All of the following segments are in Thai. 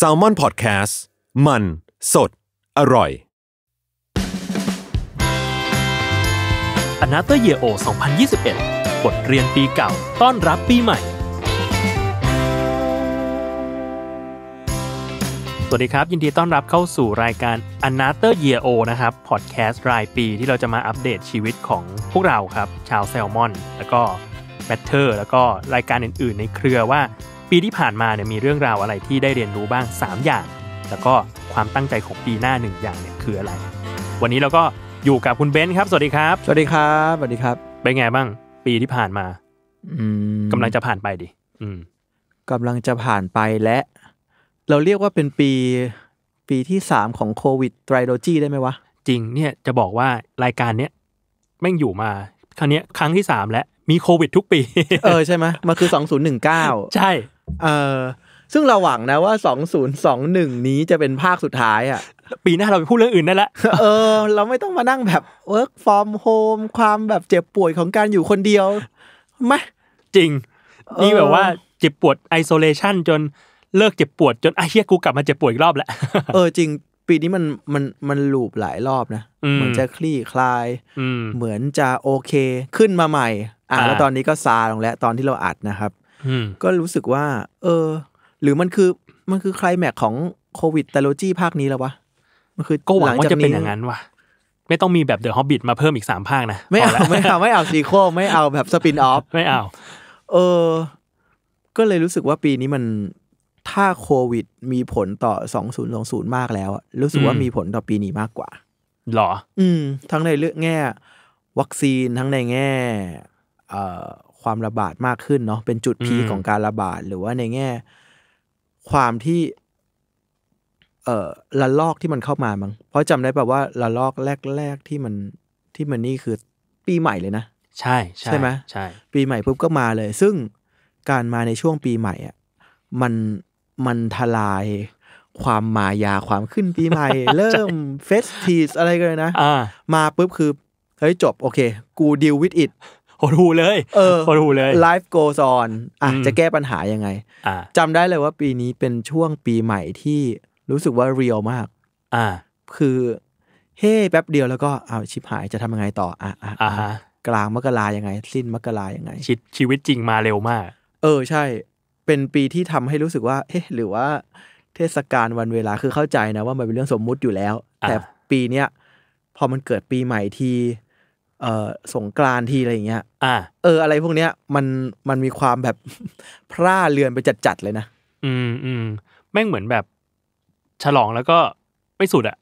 s a l ม o n PODCAST มัน สด อร่อย a n o t h e r Year O 2021 บทเรียนปีเก่า ต้อนรับปีใหม่ สวัสดีครับ ยินดีต้อนรับเข้าสู่รายการ a n o t h e r Year O นะครับพอดแคสต์รายปีที่เราจะมาอัปเดตชีวิตของพวกเราครับ ชาวแซลมอนแล้วก็แบทเทอร์แล้วก็รายการอื่น ๆในเครือว่าปีที่ผ่านมาเนี่ยมีเรื่องราวอะไรที่ได้เรียนรู้บ้าง 3 อย่าง แล้วก็ความตั้งใจของปีหน้า1อย่างเนี่ยคืออะไร วันนี้เราก็อยู่กับคุณเบนซ์ครับสวัสดีครับสวัสดีครับสวัสดีครับเป็นไงบ้างปีที่ผ่านมา อืมกำลังจะผ่านไปดิอืมกำลังจะผ่านไปและ เราเรียกว่าเป็นปีปีที่สามของโควิดไตรโลจีได้ไหมวะจริงเนี่ยจะบอกว่ารายการเนี้ยแม่งอยู่มา ครั้งเนี้ยครั้งที่สามแล้วมีโควิด ทุกปี เออใช่ไหมมันคือสองงศูนนย์หึ่เก้าใช่เออซึ่งเราหวังนะว่าสองศูนย์สองงหนนึ่ี้จะเป็นภาคสุดท้ายอ่ะปีหน้าเราไปพูดเรื่องอื่นได้ละเออ เราไม่ต้องมานั่งแบบ work from home ความแบบเจ็บป่วยของการอยู่คนเดียวไหมจริง นี่แบบว่าเจ็บปวด isolation จนเลิกเจ็บปวดจนไอ้เฮียกูกลับมาเจ็บปวดอีกรอบแหละเออจริง ปีนี้มันมันมันลูบหลายรอบนะเหมือนจะคลี่คลาย เหมือนจะโอเคขึ้นมาใหม่ อ่าแล้วตอนนี้ก็ซาลงแล้วตอนที่เราอัดนะครับก็รู้สึกว่า เออ หรือมันคือมันคือใครแม็กของโควิดแตโลจีภาคนี้แล้ววะมันคือก็หวังว่าจะเป็นอย่างนั้นว่ะ ไม่ต้องมีแบบเดอะฮอบบิทมาเพิ่มอีกสามภาคนะไม่เอาไม่เอาไม่เอาซีโค ไม่เอาแบบสปินออฟไม่เอา เออ ก็เลยรู้สึกว่าปีนี้มันถ้าโควิดมีผลต่อสองศูนย์สองศูนย์มากแล้ว รู้สึกว่ามีผลต่อปีนี้มากกว่าหรออืม ทั้งในเรื่องแง่ วัคซีนทั้งในแง่ความระบาดมากขึ้นเนาะเป็นจุดพีของการระบาด หรือว่าในแง่ ความที่ เอ่อละลอกที่มันเข้ามามั้งเพราะจำได้แบบว่าละลอกแรกๆที่มันที่มันนี่คือปีใหม่เลยนะ ใช่ใช่ไหมใช่ปีใหม่ปุ๊บก็มาเลย ซึ่งการมาในช่วงปีใหม่อ่ะมันมันทลายความมายาความขึ้นปีใหม่ เริ่มเฟสทีสอะไรกันเลยนะมาปุ๊บคือเฮ้ยจบโอเคกูดีลวิดอิดหดหูเลยเออหดหูเลยไลฟ์โกซอน อ่ะ จะแก้ปัญหายังไงจำได้เลยว่าปีนี้เป็นช่วงปีใหม่ที่รู้สึกว่าเรียลมาก อ่า คือ เฮ้ แป๊บเดียวแล้วก็เอาชิบหายจะทำยังไงต่อ อ่ะอ่ะกลางมกรายังไง สิ้นมกรายังไงชชีวิตจริงมาเร็วมาก เออใช่ เป็นปีที่ทำให้รู้สึกว่า เฮ้หรือว่าเทศกาลวันเวลาคือเข้าใจนะว่ามันเป็นเรื่องสมมุติอยู่แล้ว แต่ปีเนี้ยพอมันเกิดปีใหม่ทีเอ่อสงกรานทีอะไรอย่างเงี้ย อ่าเอออะไรพวกเนี้ยมันมันมีความแบบ พร่าเรือนไปจัดๆ เลยนะ อืมอืมแม่งเหมือนแบบ ฉลองแล้วก็ไม่สุดอะ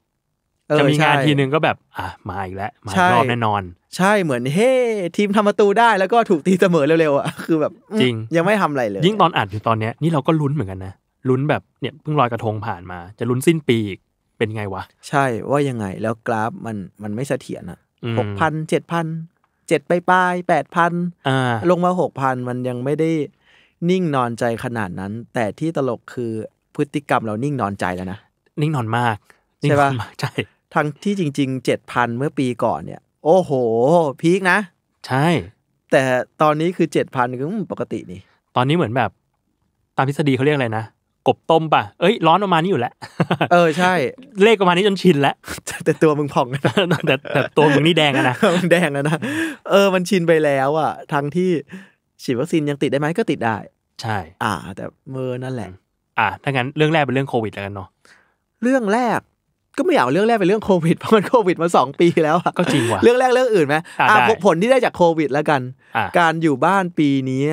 จะมีงานทีนึงก็แบบ อ่ะมาอีกแล้วมาอีกรอบแน่นอน ใช่เหมือนเฮ้ ทีมทำประตูได้แล้วก็ถูกตีเสมอเร็วๆอ่ะคือแบบจริงยังไม่ทำอะไรเลย ยิ่งตอนอัดอยู่ตอนเนี้ยนี่เราก็ลุ้นเหมือนกันนะลุ้นแบบเนี่ยเพิ่งลอยกระทงผ่านมา จะลุ้นสิ้นปีอีกเป็นไงวะใช่ว่ายังไงแล้วกราฟมันมันไม่เสถียรอ่ะหกพันเจ็ดพันเจ็ดไปปลายแปดพันลงมาหกพันมันยังไม่ได้นิ่งนอนใจขนาดนั้น แต่ที่ตลกคือพฤติกรรมเรานิ่งนอนใจแล้วนะ นิ่งนอนมาก ใช่ปะใช่ ทั้งที่จริงๆเจ็ดพันเมื่อปีก่อนเนี่ย โอ้โห พีคนะ ใช่ แต่ตอนนี้คือเจ็ดพันก็ปกตินี่ตอนนี้เหมือนแบบตามทฤษฎีเขาเรียกอะไรนะกบต้มป่ะเอ้ยร้อนประมาณนี้อยู่แล้ว เออใช่ เลขประมาณนี้จนชินแล้ว แต่ตัวมึงผ่องนะแต่แต่ตัวมึงนี่แดงนะ มึงแดงนะ เออมันชินไปแล้ว อ่ะทั้งที่ ฉีดวัคซีนยังติดได้ไหมก็ติดได้ ใช่ อ่า แต่เมื่อนั่นแหละ อ่าถ้างั้นเรื่องแรกเป็นเรื่องโควิดแล้วกันเนาะ เรื่องแรกก็ไม่อยากเรื่องแรกเป็นเรื่องโควิด เพราะมันโควิดมาสองปีแล้วก็จริงว่ะ เรื่องแรกเรื่องอื่นไหมอ่าผลที่ได้จากโควิดแล้วกัน การอยู่บ้านปีนี้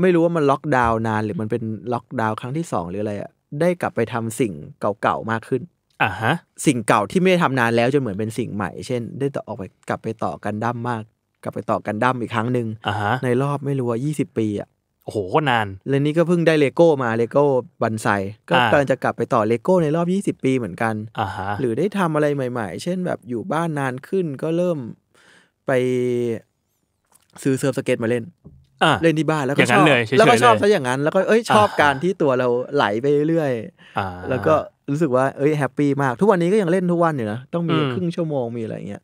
ไม่รู้ว่ามันล็อกดาวน์นาน หรือมันเป็นล็อกดาวน์ครั้งที่สองหรืออะไรอะได้กลับไปทำสิ่งเก่าๆมากขึ้นอ่ะฮะ สิ่งเก่าที่ไม่ได้ทำนานแล้วจนเหมือนเป็นสิ่งใหม่เช่น ได้ต่อออกไปกลับไปต่อกันดั้มมาก กลับไปต่อกันดั้มอีกครั้งหนึ่งอ่ะฮะ ในรอบไม่รู้ว่ายี่สิบปีอะโอ้โหก็นานและนี่ก็เพิ่งได้เลโก้มาเลโก้บันไซ ก็กำลังจะกลับไปต่อเลโก้ในรอบ 20 ปีเหมือนกันอ่าฮะหรือได้ทำอะไรใหม่ ๆ เช่น แบบอยู่บ้านนานขึ้นก็เริ่มไปซื้อเซิร์ฟสเก็ตมาเล่นเล่นที่บ้านแล้วก็ชอบแล้วก็ชอบซะอย่างนั้นแล้วก็เอ้ย ชอบการที่ตัวเราไหลไปเรื่อยๆแล้วก็รู้สึกว่าเอ้ยแฮปปี้มาก ทุกวันนี้ก็ยังเล่นทุกวันอยู่นะต้องมีครึ่งชั่วโมงมีอะไรเงี้ย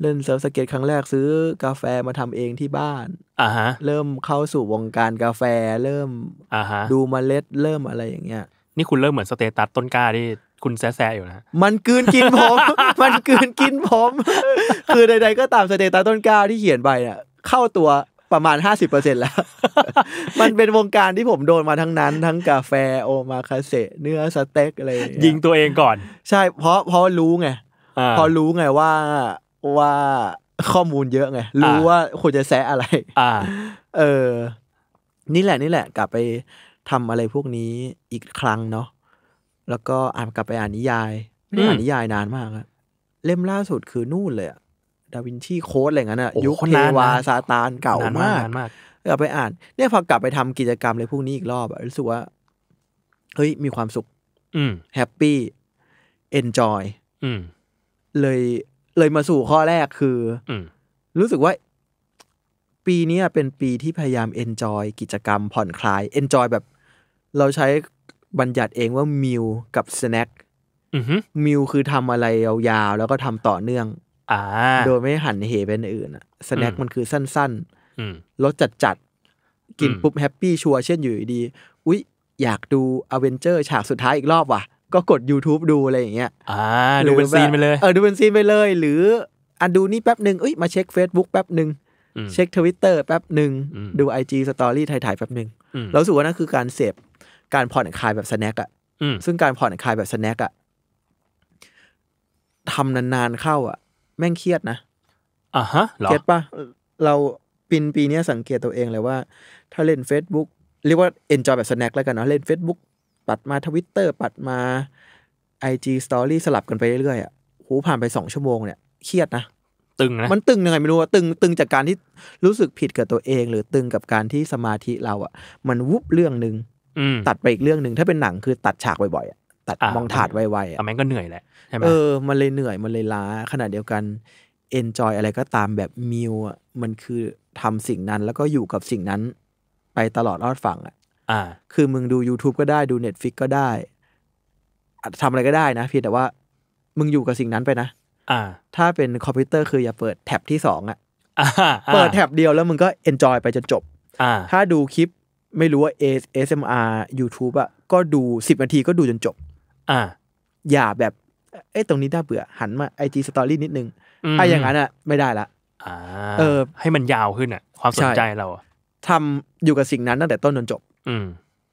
เล่นเซิร์ฟสเก็ตครั้งแรกซื้อกาแฟมาทำเองที่บ้านอ่าฮะเริ่มเข้าสู่วงการกาแฟเริ่มอ่าฮะดูมเมล็ดเริ่มอะไรอย่างเงี้ย นี่คุณเริ่มเหมือนสเตตัสต้นกล้าที่คุณแซ่ๆอยู่นะมันกืนกินผมมันกืนกินผมคือใดๆก็ตามสเตตัสต้นกล้าที่เขียนไปเนี่ยเข้าตัวประมาณ 50%แล้ว มันเป็นวงการที่ผมโดนมาทั้งนั้น ทั้งกาแฟโอมาคาเซเนื้อสเต็กอะไรยิงตัวเองก่อน ใช่เพราะเพราะรู้ไง พอรู้ไงว่า ว่าข้อมูลเยอะไง รู้ว่าควรจะแซะอะไร อ่า เออ นี่แหละนี่แหละ กลับไปทำอะไรพวกนี้อีกครั้งเนาะแล้วก็อ่านกลับไปอ่านนิยายไม่ได้อ่านนิยายนานมากอะเล่มล่าสุดคือนู่นเลยอะดาวินชีโค้ดอะไรเงี้ยนะยุคเทวาซาตานเก่ามากกลับไปอ่าน เนี่ยพอกลับไปทำกิจกรรมอะไรพวกนี้อีกรอบรู้สึกว่าเฮ้ยมีความสุข อืแฮปปี้เอนจอยเลยเลยมาสู่ข้อแรกคืออรู้สึกว่า ปีนี้เป็นปีที่พยายามเอนจอยกิจกรรมผ่อนคลายเอนจอยแบบเราใช้บัญญัติเองว่ามิวกับสแน็คมิวคือทำอะไรยาวๆแล้วก็ทำต่อเนื่องโดยไม่หันเหเป็นอื่นอ่ะสแน็คมันคือสั้นๆรสจัดๆกินปุ๊บแฮปปี้ชัวเช่นอยู่ดีอุ๊ยอยากดูอเวนเจอร์ฉากสุดท้ายอีกรอบว่ะ ก็กด YouTube ดูอะไรอย่างเงี้ย อ่า ดูเป็นซีนไปเลยเออดูเป็นซีนไปเลย หรืออันดูนี่แป๊บหนึ่งอุ้ยมาเช็ค Facebook แป๊บหนึ่ง เช็คทวิตเตอร์แป๊บหนึ่งดู IG ตอรี่ถ่ายๆ แป๊บหนึ่งเราสูว่านั่นคือการเสพการผ่อนคลายแบบสแน็คอ่ะซึ่งการผ่อนคลายแบบสแน็คอ่ะทำนานๆเข้า อ่ะแม่งเครียดนะอ่ะฮะเครียดปะเราปีนปีนี้สังเกตตัวเองเลยว่า ถ้าเล่น Facebook เรียกว่าเอนจอยแบบสแน็คแล้วกันเนาะเล่น Facebook ปัดมาทวิตเตอร์ปัดมา IG Story สลับกันไปเรื่อยๆอ่ะหูผ่านไปสองชั่วโมงเนี่ยเครียดนะ ตึงนะ มันตึงยังไงไม่รู้ว่าตึง ตึงจากการที่รู้สึกผิดกับตัวเอง หรือตึงกับการที่สมาธิเราอ่ะ มันวุบเรื่องหนึ่งตัดไปอีกเรื่องหนึ่งถ้าเป็นหนังคือตัดฉากบ่อยๆอ่ะตัดมองถาดไวๆอ่ะแม่งก็เหนื่อยแหละใช่ไหมเออ มันเลยเหนื่อย มันเลยล้าขณะเดียวกันเอนจอยอะไรก็ตามแบบมิวอ่ะมันคือทำสิ่งนั้น แล้วก็อยู่กับสิ่งนั้นไปตลอดรอดฝั่งอ่ะอ่า คือมึงดู YouTube ก็ได้ดู Netflix ก็ได้ ทำอะไรก็ได้นะเพียงแต่ว่า มึงอยู่กับสิ่งนั้นไปนะ อ่า ถ้าเป็นคอมพิวเตอร์ คืออย่าเปิดแท็บที่สองอ่ะเปิดแท็บเดียวแล้วมึงก็เอนจอยไปจนจบถ้าดูคลิปไม่รู้ว่า ASMR YouTube อ่ะก็ดูสิบนาทีก็ดูจนจบอ่า อย่าแบบ เอ้ตรงนี้น่าเบื่อหันมาไอจีสตอรี่นิดนึงถ้าอย่างนั้นอ่ะไม่ได้ละ อ่า เออ ให้มันยาวขึ้นอ่ะความสนใจเราทำอยู่กับสิ่งนั้นตั้งแต่ต้นจนจบ อื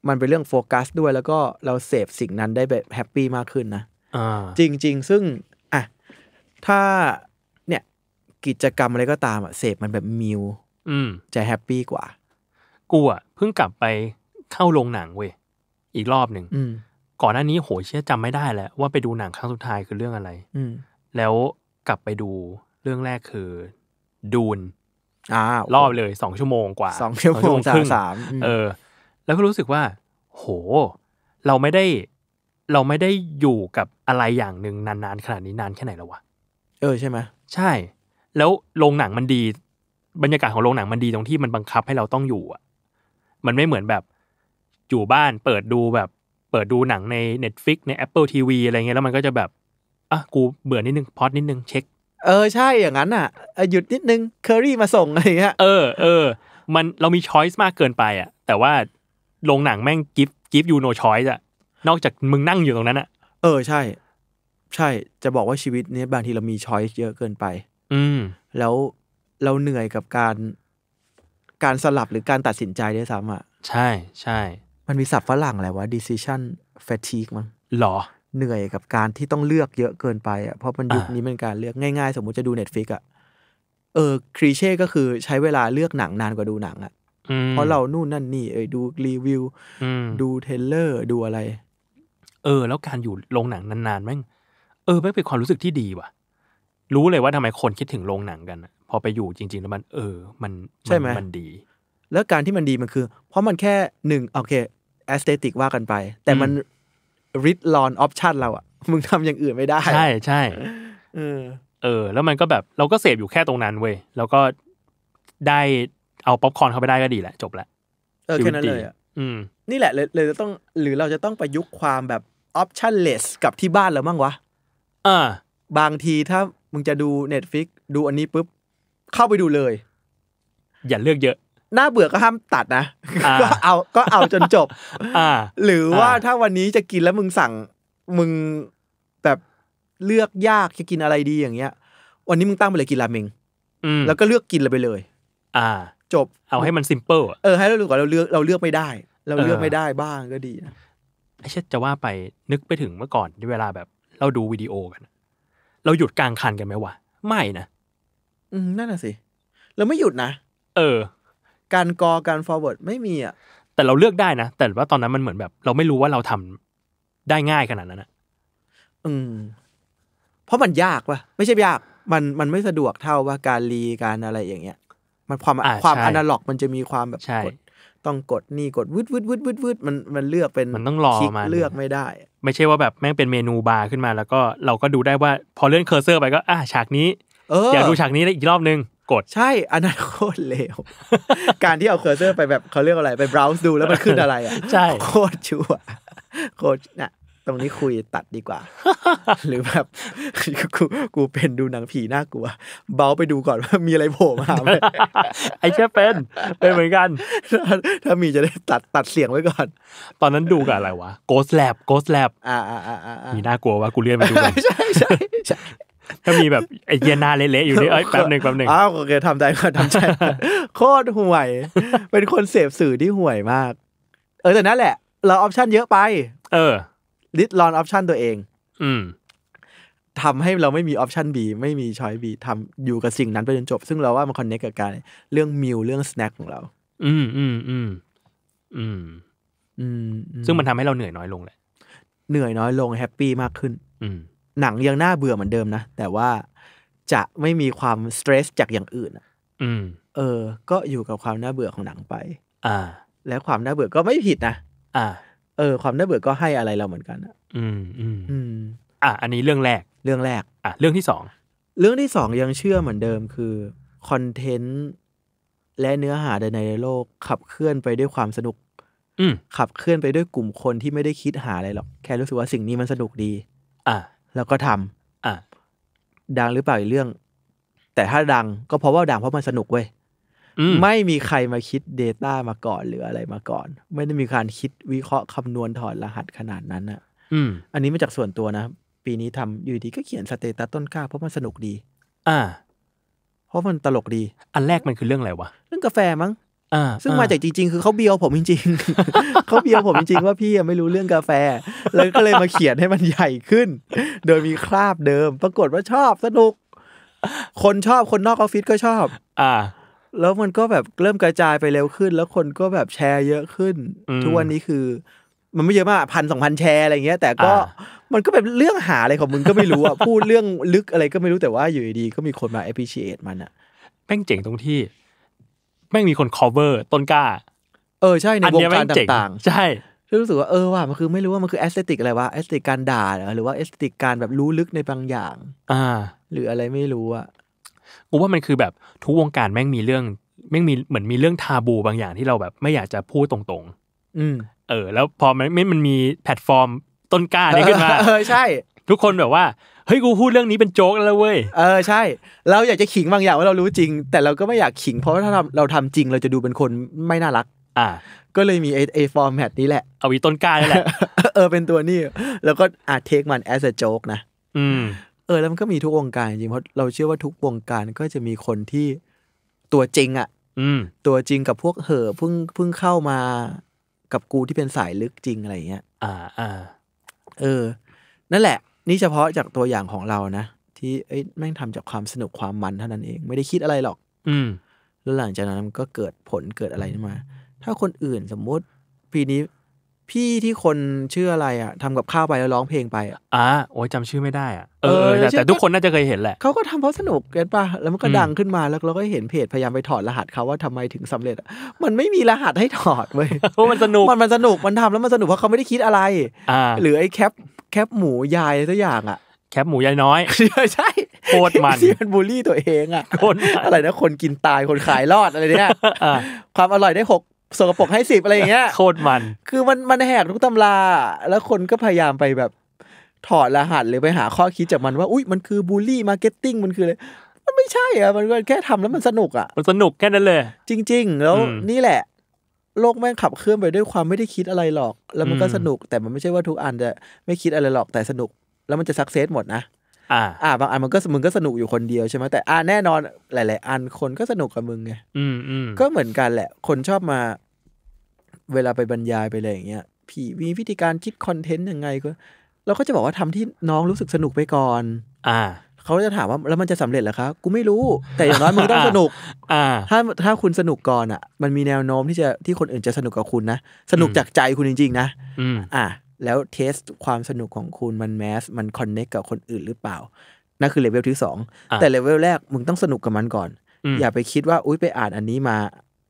มันเป็นเรื่องโฟกัสด้วยแล้วก็เราเสพสิ่งนั้นได้แบบแฮปปี้มากขึ้นนะจริงจริงซึ่งอ่ะถ้าเนี่ย กิจกรรมอะไรก็ตามอ่ะเสพมันแบบมิวจะแฮปปี้กว่ากูอ่ะเพิ่งกลับไปเข้าโรงหนังเว้ยอีกรอบหนึ่งก่อนหน้านี้โหเชี่ยจำไม่ได้แล้วว่าไปดูหนังครั้งสุดท้ายคือเรื่องอะไร อืแล้วกลับไปดูเรื่องแรกคือ ดูนอ่ารอบเลยสองชั่วโมงกว่าสองชั่วโมงครึ่งสามเออ แล้วก็รู้สึกว่า โห เราไม่ได้ เราไม่ได้อยู่กับอะไรอย่างหนึ่งนานๆขนาดนี้นานแค่ไหนแล้ววะ เออ ใช่ไหมใช่ แล้วโรงหนังมันดี บรรยากาศของโรงหนังมันดีตรงที่มันบังคับให้เราต้องอยู่อ่ะมันไม่เหมือนแบบ อยู่บ้านเปิดดูแบบเปิดดูหนังใน Netflix ใน Apple TV อะไรเงี้ย แล้วมันก็จะแบบอ่ะกูเบื่อนิดนึง พอดนิดนึงเช็ค เออ ใช่อย่างนั้นอ่ะหยุดนิดนึงเคอรี่มาส่งอะไรเงี้ยเออ เออ มันเรามีช้อยส์มากเกินไปอ่ะ แต่ว่าโรงหนังแม่งกิฟต์กิฟต์ยูโนช้อยส์อ่ะ นอกจากมึงนั่งอยู่ตรงนั้นอ่ะเออใช่ ใช่จะบอกว่าชีวิตเนี้ยบางทีเรามีช้อยส์เยอะเกินไป อืมแล้วเราเหนื่อยกับการ การสลับหรือการตัดสินใจด้วยซ้ำอ่ะใช่ใช่มันมีศัพท์ฝรั่งแหละว่า decision fatigue มั้งหรอ เหนื่อยกับการที่ต้องเลือกเยอะเกินไปอ่ะ เพราะมันยุคนี้เป็นการเลือกง่าย ๆ สมมุติจะดู Netflix อ่ะ เออครีเช่ก็คือใช้เวลาเลือกหนังนานกว่าดูหนังอ่ะเพราะเรานู่นนั่นนี่เออดูรีวิวดูเทเลอร์ดูอะไร เออ แล้วการอยู่โรงหนัง นานๆแม่งเออแม่งเป็นความรู้สึกที่ดีว่ะรู้เลยว่าทำไมคนคิดถึงโรงหนังกันพอไปอยู่จริง ๆ แล้วมัน เออ มันใช่ไหมมันดีแล้วการที่มันดีมันคือ เพราะมันแค่หนึ่งโอเคแอสเตติกว่ากันไป แต่มันริดลอนออปชันเราอะมึงทำอย่างอื่นไม่ได้ ใช่ใช่เออเออ แล้วมันก็แบบเราก็เสพอยู่แค่ตรงนั้นเว้ย แล้วก็ได้เอาป๊อปคอร์นเข้าไปได้ก็ดีแหละ จบละเออแค่นั้นเลยออืม นี่แหละเลยเลยจะต้อง หรือเราจะต้องประยุกต์ความแบบออปชั่นเลสกับที่บ้านเราบ้างวะอ่าบางทีถ้ามึงจะดู Netflix ดูอันนี้ปุ๊บ เข้าไปดูเลย อย่าเลือกเยอะน่าเบื่อก็ห้ามตัดนะ ก็เอาก็เอาจนจบ อ่า หรือว่าถ้าวันนี้จะกินแล้วมึงสั่ง มึงแบบเลือกยากจะกินอะไรดีอย่างเงี้ย วันนี้มึงตั้งไปเลยกินราเมงแล้วก็เลือกกินเลยไปเลย อ่า จบเอาให้มันซิมเปิลเออให้เราดูก่อนเราเลือกเราเลือกไม่ได้ เราเลือกไม่ได้บ้างก็ดีไอ้เช่จะว่าไปนึกไปถึงเมื่อก่อนที่เวลาแบบ เราดูวิดีโอกัน เราหยุดกลางคันกันไหมวะไม่นะอืมนั่นน่ะสิเราไม่หยุดนะเออการกอการฟอร์เวิร์ดไม่มีอ่ะแต่เราเลือกได้นะแต่ว่าตอนนั้นมันเหมือนแบบ เราไม่รู้ว่าเราทำได้ง่ายขนาดนั้นอ่ะอืม เพราะมันยากว่ะไม่ใช่ยาก มันมันไม่สะดวกเท่าว่าการรีการอะไรอย่างเงี้ย มันความความอนาล็อกมันจะมีความแบบกดต้องกดนี่กดวืดวืดวืดวืดวืดมันมันเลือกเป็นมันต้องรอมาเลือกไม่ได้ ไม่ใช่ว่าแบบแม่งเป็นเมนูบาร์ขึ้นมา แล้วก็ เราก็ดูได้ว่าพอเลื่อนเคอร์เซอร์ไปก็อ่ะฉากนี้อยากดูฉากนี้ได้อีกรอบนึงกดใช่อันนั้นโคตรเลว การที่เอาเคอร์เซอร์ไปแบบเขาเรียกอะไรไปเบราว์ดูแล้วมันขึ้นอะไรอ่ะใช่ โคตรชั่วโคตรน่ะ ตรงนี้คุยตัดดีกว่า หรือแบบกูกูเป็นดูหนังผีน่ากลัว เบาไปดูก่อนว่ามีอะไรโผล่มาไหมไอ้แค่เป็นเป็นเหมือนกัน ถ้ามีจะได้ตัดตัดเสียงไว้ก่อนตอนนั้นดูกับอะไรวะ Ghost Lab Ghost Lab อ่าอ่าอ่ามีน่ากลัวว่ากูเลื่อนไปดูใช่ใช่ถ้ามีแบบไอเยนาเละๆอยู่นี่เอ้ยแป๊บหนึ่งแป๊บหนึ่งอ้าวโอเคทำได้ก็ทำใจโคตรห่วย เป็นคนเสพสื่อที่ห่วยมาก เออ แต่นั่นแหละ เราออปชั่นเยอะไป เออลิดรอนออปชั่นตัวเอง อืมทำให้เราไม่มีออปชันบีไม่มีช้อยบีทำอยู่กับสิ่งนั้นไปจนจบ ซึ่งเราว่ามันคอนเนคกับการ เรื่องมิวเรื่องสแน็คของเรา อืมอืมอืมอืม อืม ซึ่งมันทำให้เราเหนื่อยน้อยลงแหละเหนื่อยน้อยลงแฮปปี้มากขึ้น อืมหนังยังน่าเบื่อเหมือนเดิมนะ แต่ว่าจะไม่มีความสเตรสจากอย่างอื่นอืมเออ ก็อยู่กับความน่าเบื่อของหนังไป อ่า แล้วความน่าเบื่อก็ไม่ผิดนะ อ่า เออ ความน่าเบื่อก็ให้อะไรเราเหมือนกันอ่ะ อืมอืมอืมอ่าอันนี้เรื่องแรกเรื่องแรกอ่ะเรื่องที่สองเรื่องที่สองยังเชื่อเหมือนเดิม คือ คอนเทนต์และเนื้อหาใดในโลก ขับเคลื่อนไปด้วยความสนุก อืมขับเคลื่อนไปด้วยกลุ่มคนที่ไม่ได้คิดหาอะไรหรอกแค่รู้สึกว่าสิ่งนี้มันสนุกดีอ่าแล้วก็ทำ อ่ะ ดังหรือเปล่าอีกเรื่อง แต่ถ้าดังก็เพราะว่าดังเพราะมันสนุกเว้ย ไม่มีใครมาคิด Data มาก่อนหรืออะไรมาก่อน ไม่ได้มีการคิดวิเคราะห์คำนวณถอดรหัสขนาดนั้นอะอันนี้มาจากส่วนตัวนะ ปีนี้ทำอยู่ดีก็เขียนสเตตัสต้นกล้าเพราะมันสนุกดี อ่า เพราะมันตลกดี อันแรกมันคือเรื่องอะไรวะ เรื่องกาแฟมั้งซึ่งมาจากจริงๆคือเขาเบียวผมจริงๆ เขาเบียวผมจริงๆ ว่าพี่ไม่รู้เรื่องกาแฟ แล้วก็เลยมาเขียนให้มันใหญ่ขึ้น โดยมีคราบเดิมปรากฏว่าชอบสนุก คนชอบคนนอกออฟฟิศก็ชอบ อ่า แล้วมันก็แบบเริ่มกระจายไปเร็วขึ้นแล้วคนก็แบบแชร์เยอะขึ้น ทุกวันนี้คือ มันไม่เยอะมากพันสองพันแชร์อะไรเงี้ย แต่ก็มันก็เป็นเรื่องหาอะไรของมึงก็ไม่รู้อ่ะพูดเรื่องลึกอะไรก็ไม่รู้แต่ว่าอยู่ดีๆก็มีคนมา appreciate มันอ่ะแม่งเจ๋งตรงที่แม่งมีคน cover ต้นกล้าเออใช่ในวงการต่างๆ ใช่ รู้สึกว่าเออว่ะมันคือไม่รู้ว่ามันคือแอสเตติกอะไรวะแอสเตติกการด่าหรือว่าแอสเตติกการแบบรู้ลึกในบางอย่าง อ่า หรืออะไรไม่รู้อะกูว่ามันคือแบบทุกวงการแม่งมีเรื่องแม่งมีเหมือนมีเรื่องทาบูบางอย่างที่เราแบบไม่อยากจะพูดตรงๆ อืมเออ แล้วพอมันมันมีแพลตฟอร์มต้นกล้านี้ขึ้นมา เออใช่ ทุกคนแบบว่าเฮ้ยกูพูดเรื่องนี้เป็นโจ๊กแล้วเว้ย เออ ใช่ เราอยากจะขิงบางอย่างว่าเรารู้จริง แต่เราก็ไม่อยากขิงเพราะถ้าเราทราจริงเราจะดูเป็นคนไม่น่ารัก อ่า ก็เลยมีไอไอฟอร์แมตนี้แหละ เอาวีต้นกล้านี่แหละ เออ เป็นตัวนี้ แล้วก็อาจเทคมันแอสเซโจ๊กนะ อืม เออ แล้วมันก็มีทุกวงการจริงเพราะเราเชื่อว่าทุกวงการก็จะมีคนที่ตัวจริง อ่ะ อืม ตัวจริงกับพวกเหอเพิ่งเพิ่งเข้ามากับกูที่เป็นสายลึกจริงอะไรเงี้ย อ่าอ่าเออ นั่นแหละนี่เฉพาะจากตัวอย่างของเรานะ ที่เอ้ยแม่งทำจากความสนุกความมันเท่านั้นเองไม่ได้คิดอะไรหรอก อืม แล้วหลังจากนั้นมันก็เกิดผลเกิดอะไรขึ้นมาถ้าคนอื่นสมมุติปีนี้พี่ที่คนชื่ออะไรอ่ะทำกับข้าวไปแล้วร้องเพลงไปอ่ะอ่าโอ้ยจำชื่อไม่ได้อะเออเออแต่แต่ ทุกคนน่าจะเคยเห็นแหละเขาก็ทำเพราะสนุกกันป่ะแล้วมันก็ดังขึ้นมา แล้วเราก็เห็นเพจพยายามไปถอดรหัสเขาว่าทำไมถึงสำเร็จมันไม่มีรหัสให้ถอดเว้ยเพราะมันสนุกมันมันสนุกมันทำแล้วมันสนุกเพราะเขาไม่ได้คิดอะไร อ่า หรือไอ้แคปแคปหมูยายสักอย่างอ่ะแคปหมูยายน้อย ใช่ใช่โคตรมันที่มันบูลลี่ตัวเองอ่ะคนอะไรนะคนกินตายคนขายรอดอะไรเนี้ยความอร่อยได้หกสกปรกให้สิบอะไรอย่างเงี้ยโคตรมันคือมันมันแหกทุกตำรา แล้วคนก็พยายามไปแบบถอดรหัสหรือไปหาข้อคิดจากมันว่า อุ้ยมันคือบูลลี่มาร์เก็ตติ้งมันคืออะไรมันไม่ใช่อ่ะมันก็แค่ทำแล้วมันสนุกอ่ะมันสนุกแค่นั้นเลย จริง ๆ แล้วนี่แหละโลกแม่งขับ เคลื่อนไปด้วยความไม่ได้คิดอะไรหรอก แล้วมันก็สนุก แต่มันไม่ใช่ว่าทุกอันจะไม่คิดอะไรหรอก แต่สนุก แล้วมันจะสักเซสหมดนะ อ่า อ่าบางอันมันก็มึงก็สนุกอยู่คนเดียวใช่ไหมแต่อ่าแน่นอน หลาย ๆ อันคนก็สนุกกับมึงไงอืมอืมก็เหมือนกันแหละ คนชอบมา เวลาไปบรรยายไปอะไรอย่าง เงี้ยพี่มีวิธีการคิดคอนเทนต์ยังไงก็เราก็จะบอกว่าทำที่น้องรู้สึกสนุกไปก่อน อ่าเขาจะถามว่าแล้วมันจะสำเร็จหรอครับกูไม่รู้ แต่อย่างน้อยมึงต้องสนุก อ่า ถ้าถ้าคุณสนุกก่อนอ่ะมันมีแนวโน้มที่จะที่คนอื่นจะสนุกกับคุณนะสนุกจากใจคุณจริงๆนะอ่าแล้วเทสความสนุกของคุณมันแมส มันคอนเน็กกับคนอื่นหรือเปล่านั่นคือเลเวลที่สองแต่เลเวลแรก มึงต้องสนุกกับมันก่อน อย่าไปคิดว่าอุ้ยไปอ่านอันนี้มา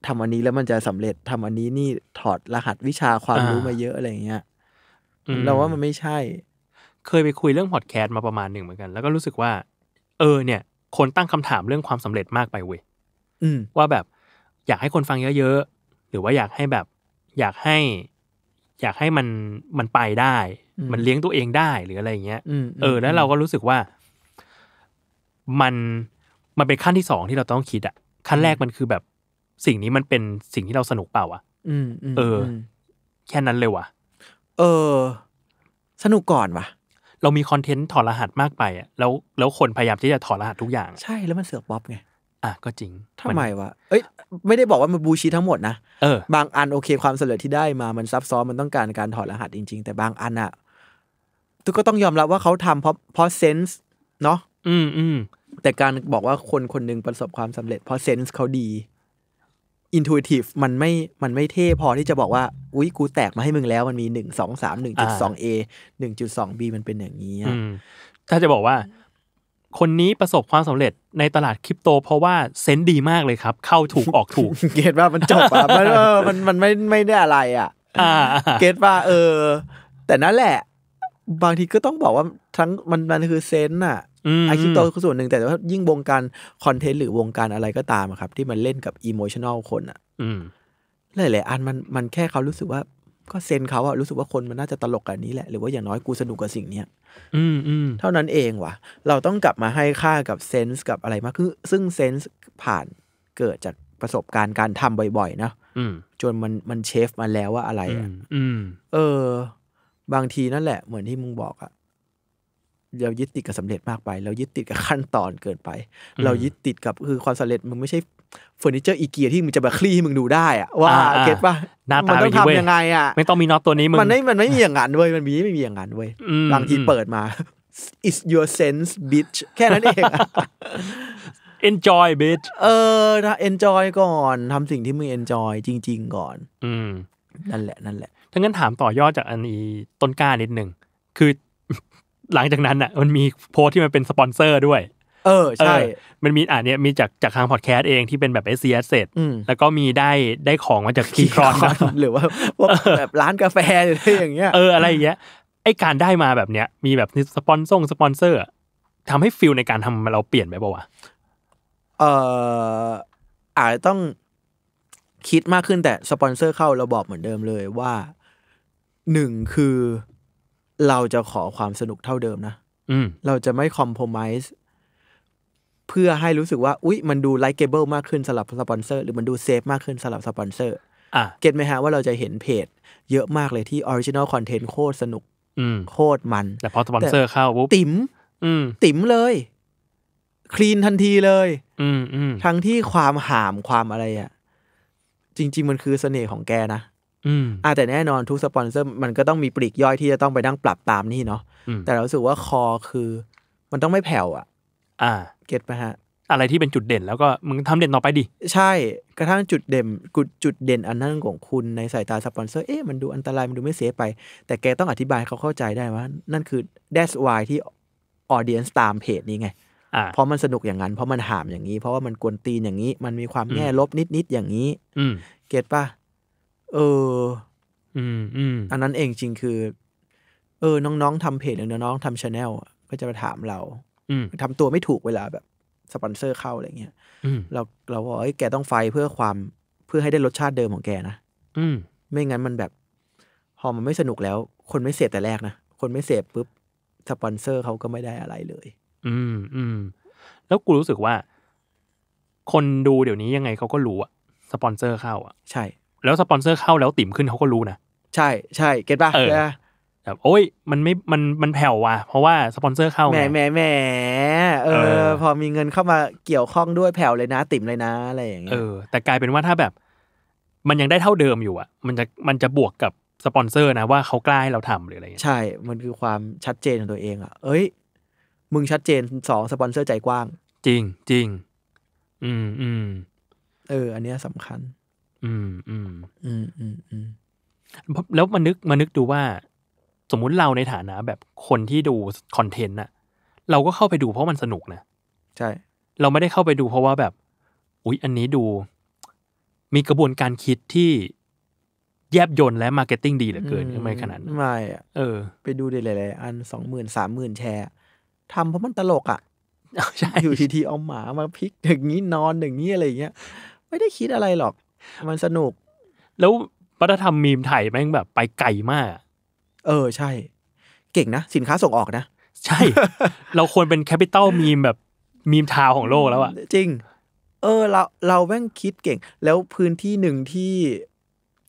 ทำอันนี้แล้วมันจะสำเร็จทำอันนี้นี่ถอดรหัสวิชาความรู้มาเยอะอะไรเงี้ยเราว่ามันไม่ใช่เคยไปคุยเรื่องพอดแคสต์มาประมาณหนึ่งเหมือนกัน แล้วก็รู้สึกว่า เออ เนี่ย คนตั้งคำถามเรื่องความสำเร็จมากไปเว้ยว่าแบบ อยากให้คนฟังเยอะๆหรือว่าอยากให้แบบ อยากให้ อยากให้มันมันไปได้ มันเลี้ยงตัวเองได้หรืออะไรเงี้ยเออแล้ว เราก็รู้สึกว่า มันมันเป็นขั้นที่สองที่เราต้องคิดอะขั้นแรกมันคือแบบสิ่งนี้มันเป็นสิ่งที่เราสนุกเปล่าวะเออ แค่นั้นเลยวะเออ สนุกก่อนวะเรามีคอนเทนต์ถอดรหัสมากไปอ่ะแล้วแล้วคนพยายามที่จะถอดรหัสทุกอย่างใช่แล้วมันเสือกบ๊อบไง อ่ะ ก็จริงทำไมวะเอ้ยไม่ได้บอกว่ามันบูชีทั้งหมดนะเออบางอันโอเคความเส็จที่ได้มา มันซับซ้อนมันต้องการการถอดรหัสจริง ๆ แต่บางอันอ่ะทุกก็ต้องยอมรับว่าเขาทำเพราะเพราะเซนส์เนาะอืมอืมแต่การบอกว่าคนคนนึงประสบความสำเร็จเพราะเซนส์เขาดีอินทูทีฟมันไม่ มันไม่เท่พอที่จะบอกว่า อุ้ยกูแตกมาให้มึงแล้ว มันมีหนึ่งสองสามหนึ่งจุดสองเอหนึ่งจุดสองบีมันเป็นอย่างนี้ถ้าจะบอกว่า คนนี้ประสบความสำเร็จในตลาดคริปโต เพราะว่าเซนดีมากเลยครับ เข้าถูกออกถูก เกตว่ามันจบอ่ะมันมันมันไม่ไม่ได้อะไรอ่ะเกตว่าเออ แต่นั่นแหละ บางทีก็ต้องบอกว่าทั้งมันมันคือเซนอ่ะไอคิปโตคือส่วนหนึ่งแต่ว่ายิ่งวงการ คอนเทนต์หรือวงการอะไรก็ตามครับที่มันเล่นกับอีโมชั่นอลคนอ่ะหลายๆอันมันมันแค่เขารู้สึกว่าก็เซนเขาอะรู้สึกว่าคนมันน่าจะตลกกับนี้แหละหรือว่าอย่างน้อยกูสนุกกับสิ่งเนี้ย อืมอืมเท่านั้นเองว่ะเราต้องกลับมาให้ค่ากับเซนส์กับอะไรมากคือซึ่งเซนส์ผ่านเกิดจากประสบการณ์การทำบ่อยๆนะจนมันมันเชฟมาแล้วว่าอะไรอ่ะเออ บางทีนั่นแหละเหมือนที่มึงบอกอะเรายึดติดกับสำเร็จมากไป เรายึดติดกับขั้นตอนเกินไป เรายึดติดกับคือความสำเร็จมันไม่ใช่ เฟอร์นิเจอร์อีเกียที่มึงจะแบบคลี่ให้มึงดูได้อะว่า เก็ตป่ะมันต้องทำยังไงอะไม่ต้องมีน็อตตัวนี้มึงมันไม่มันไม่มีอย่างนั้นเว้ยมันมีไม่มีอย่างนั้นเว้ยบางทีเปิดมา is your sense bitch แค่นั้นเอง enjoy bitch เออนา enjoy ก่อนทำสิ่งที่มึง enjoy จริงๆ ก่อน อืมนั่นแหละนั่นแหละถ้างั้นถามต่อยอดจากอันนี้ต้นกล้านิดหนึ่งคือหลังจากนั้นอ่ะ มันมีโพสที่มันเป็นสปอนเซอร์ด้วย เออใช่ มันมีอ่านเนี้ยมีจากจากทางพอดแคสต์เองที่เป็นแบบเอสซีเอสเสร็จแล้วก็มีได้ได้ของมาจากคีครอนหรือว่าแบบร้านกาแฟอะไรอย่างเงี้ย เอออะไรเงี้ยไอการได้มาแบบเนี้ย มีแบบสปอนซ่งสปอนเซอร์ ทำให้ฟิลในการทำเราเปลี่ยนไปปาวะ เอ่อ อาจจะต้องคิดมากขึ้นแต่สปอนเซอร์เข้าเราบอกเหมือนเดิมเลยว่าหนึ่งคือเราจะขอความสนุกเท่าเดิมนะ เราจะไม่คอมโพมิสเพื่อให้รู้สึกว่า อุ๊ย มันดูไลค์เกเบิลมากขึ้นสลับสปอนเซอร์ หรือมันดูเซฟมากขึ้นสลับสปอนเซอร์ เก็ตไหมฮะ ว่าเราจะเห็นเพจเยอะมากเลยที่ออริจินอลคอนเทนต์โคตรสนุกโคตรมันแต่พอสปอนเซอร์เข้าปุ๊บติ๋มติ๋มเลยคลีนทันทีเลยทั้งที่ความหามความอะไรอะ่ะจริง ๆ มันคือเสน่ห์ของแกนะอ่าแต่แน่นอนทุกสปอนเซอร์มันก็ต้องมีปลีกย่อยที่จะต้องไปนั่งปรับตามนี่เนาะแต่เราสึกว่าคอ คือมันต้องไม่แผ่วอ่ะอ่า เก็ตไหมฮะ อะไรที่เป็นจุดเด่นแล้วก็มึงทำเด่นต่อไปดิ ใช่ กระทั่งจุดเด่นจุดเด่นอันนั้นของคุณในสายตาสปอนเซอร์เอ๊ะมันดูอันตรายมันดูไม่เสียไป แต่แกต้องอธิบายเขาเข้าใจได้ว่านั่นคือ that's why ที่ออเดียนตามเพจนี้ไงเพราะมันสนุกอย่างนั้นเพราะมันหามอย่างนี้ เพราะว่ามันกวนตีนอย่างนี้ มันมีความแง่ลบนิดๆอย่างนี้เก็ตป่ะเออ อืมอืมอันนั้นเองจริงคือ เออน้องๆทำเพจหรือน้องๆทำชาแนลก็จะมาถามเราทำตัวไม่ถูกเวลาแบบสปอนเซอร์เข้าอะไรเงี้ยเราเราบอกไอ้แกต้องไฟเพื่อความเพื่อให้ได้รสชาติเดิมของแกนะ อืม ไม่งั้นมันแบบ พอมันไม่สนุกแล้ว คนไม่เสพแต่แรกนะคนไม่เสพปุ๊บสปอนเซอร์เขาก็ไม่ได้อะไรเลย อืมอืมแล้วกูรู้สึกว่า คนดูเดี๋ยวนี้ยังไงเขาก็รู้อะสปอนเซอร์เข้าอะใช่แล้วสปอนเซอร์เข้าแล้วติ่มขึ้นเขาก็รู้นะ ใช่ใช่เก็ตป่ะเออแบบโอ้ย มันไม่มันมันแผ่วว่ะเพราะว่าสปอนเซอร์เข้าแหมแหมแหมเออ พอมีเงินเข้ามาเกี่ยวข้องด้วยแผ่วเลยนะติ่มเลยนะ อะไรอย่างเงี้ยเออแต่กลายเป็นว่าถ้าแบบ มันยังได้เท่าเดิมอยู่อ่ะมันจะมันจะบวกกับสปอนเซอร์นะ ว่าเขากล้าให้เราทำหรืออะไรอย่างเงี้ยใช่ มันคือความชัดเจนของตัวเองอ่ะเอ้ย มึงชัดเจนสองสปอนเซอร์ใจกว้างจริงจริงอืมอืมเออ อันเนี้ยสาคัญอืมอืมอืมอืมอืมแล้วมานึกมานึกดูว่า สมมุติเราในฐานะ แบบคนที่ดูคอนเทนต์อะเราก็เข้าไปดูเพราะมันสนุกนะใช่ เราไม่ได้เข้าไปดูเพราะว่าแบบอุ๊ย อันนี้ดู มีกระบวนการคิดที่แยบยนและมาร์เก็ตติ้งดีเหลือเกินทำไมขนาดนั้นไม่อะเออไปดูได้หลายๆ อันสองหมื่นสามหมื่นแชร์ทำเพราะมันตลกอ่ะใช่ อยู่ทีๆเอาหมามาพลิกอย่างนี้นอนอย่างนี้อะไรเงี้ยไม่ได้คิดอะไรหรอกมันสนุก แล้ววัฒนธรรมมีมไทยแม่งแบบไปไกลมาก เออใช่ เก่งนะ สินค้าส่งออกนะ ใช่ เราควรเป็นแคปิตอลมีมแบบมีมทาวของโลกแล้วอะจริง เออ เราเราแม่งคิดเก่ง แล้วพื้นที่หนึ่งที่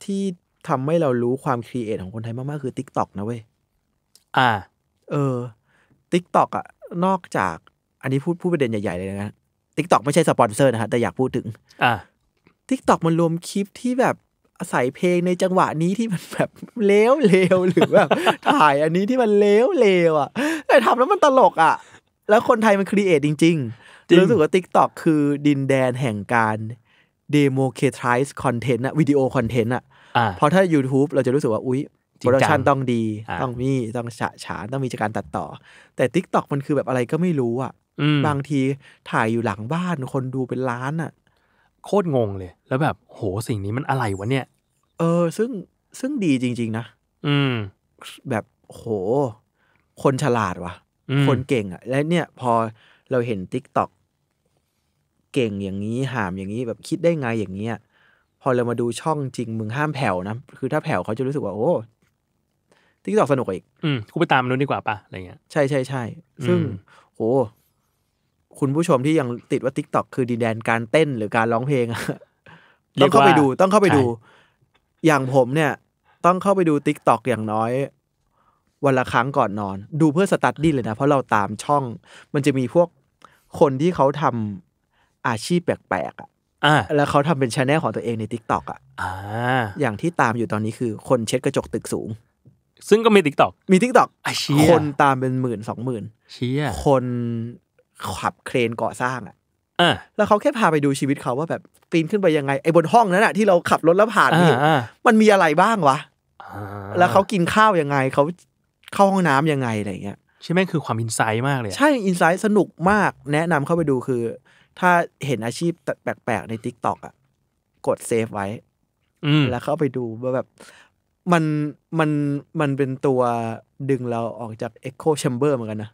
ที่ทำให้เรารู้ความครีเอทของคนไทยมาก ๆ คือ t ิ k t o อกนะเว้ย อ่า เออ t ิ k t o อกอะนอกจาก อันนี้พูดพูดประเด็นใหญ่ ๆ เลยนะ t ิ k t o อกไม่ใช่สปอนเซอร์นะฮะ แต่อยากพูดถึงอ่าทิกตอกมันรวมคลิปที่แบบ อาศัยเพลงในจังหวะนี้ที่มันแบบเลวเลวหรือแบบ ถ่ายอันนี้ที่มันเลวเลวอ่ะ แต่ทำแล้วมันตลกอ่ะ แล้วคนไทยมันครีเอทจริง ๆ รู้สึกว่าทิกตอกคือดินแดนแห่งการเดโมเคทริสคอนเทนต์อะวิดีโอคอนเทนต์อะเพราะถ้า YouTube เราจะรู้สึกว่าอุ๊ยโปรดักชันต้องดี ต้องมีต้องฉะฉานต้องมีจาการตัดต่อ แต่ t ิ k t o k มันคือแบบอะไรก็ไม่รู้อะบางทีถ่ายอยู่หลังบ้านคนดูเป็นล้านอะโคตรงงเลย แล้วแบบโหสิ่งนี้มันอะไรวะเนี่ย เออ ซึ่งซึ่งดีจริงๆ นะ อืม แบบโห คนฉลาดวะ่ะคนเก่งอะ่ะ และเนี่ย พอเราเห็นติ๊กต็อกเก่งอย่างนี้ หามอย่างนี้แบบคิดได้ไงอย่างนี้พอเรามาดูช่องจริง มึงห้ามแผ่วนะ คือถ้าแผ่วเขาจะรู้สึกว่า โอ้ติ๊กตอกสนุกอีก อืมกูไปตามนู้นดีกว่าปะอะไรเงี้ย ใช่ใช่ใช่ซึ่ง โหคุณผู้ชมที่ยังติดว่าทิกตอกคือดินแดนการเต้นหรือการร้องเพลงต้องเข้าไปดูต้องเข้าไปดู อย่างผมเนี่ย ต้องเข้าไปดูทิกตอกอย่างน้อย วันละครั้งก่อนนอน ดูเพื่อสตัดดี้เลยนะ เพราะเราตามช่อง มันจะมีพวกคนที่เขาทำอาชีพแปลกๆอ่ะแล้วเขาทำเป็นชแนลของตัวเองในทิกตอกอ่ะอย่างที่ตามอยู่ตอนนี้คือคนเช็ดกระจกตึกสูง ซึ่งก็มีทิกตอกมีทิกตอกคนตามเป็นหมื่นสองหมื่นคนขับเครนก่อสร้างอ่ะแล้วเขาแค่พาไปดูชีวิตเขาว่าแบบ ปีนขึ้นไปยังไงไอ้บนห้องนั้นอะที่เราขับรถแล้วผ่านนี่มันมีอะไรบ้างวะ แล้วเขากินข้าวยังไง เขาเข้าห้องน้ํำยังไงอะไรเงี้ย ใช่ไหมคือความอินไซต์มากเลย ใช่อินไซต์สนุกมาก แนะนำเข้าไปดูคือ ถ้าเห็นอาชีพแปลกๆในทิกตอกอ่ะกดเซฟไว้ แล้วเข้าไปดูว่าแบบมันมันมันเป็นตัวดึงเราออกจากเอ็กโคแชมเบอร์เหมือนกันนะ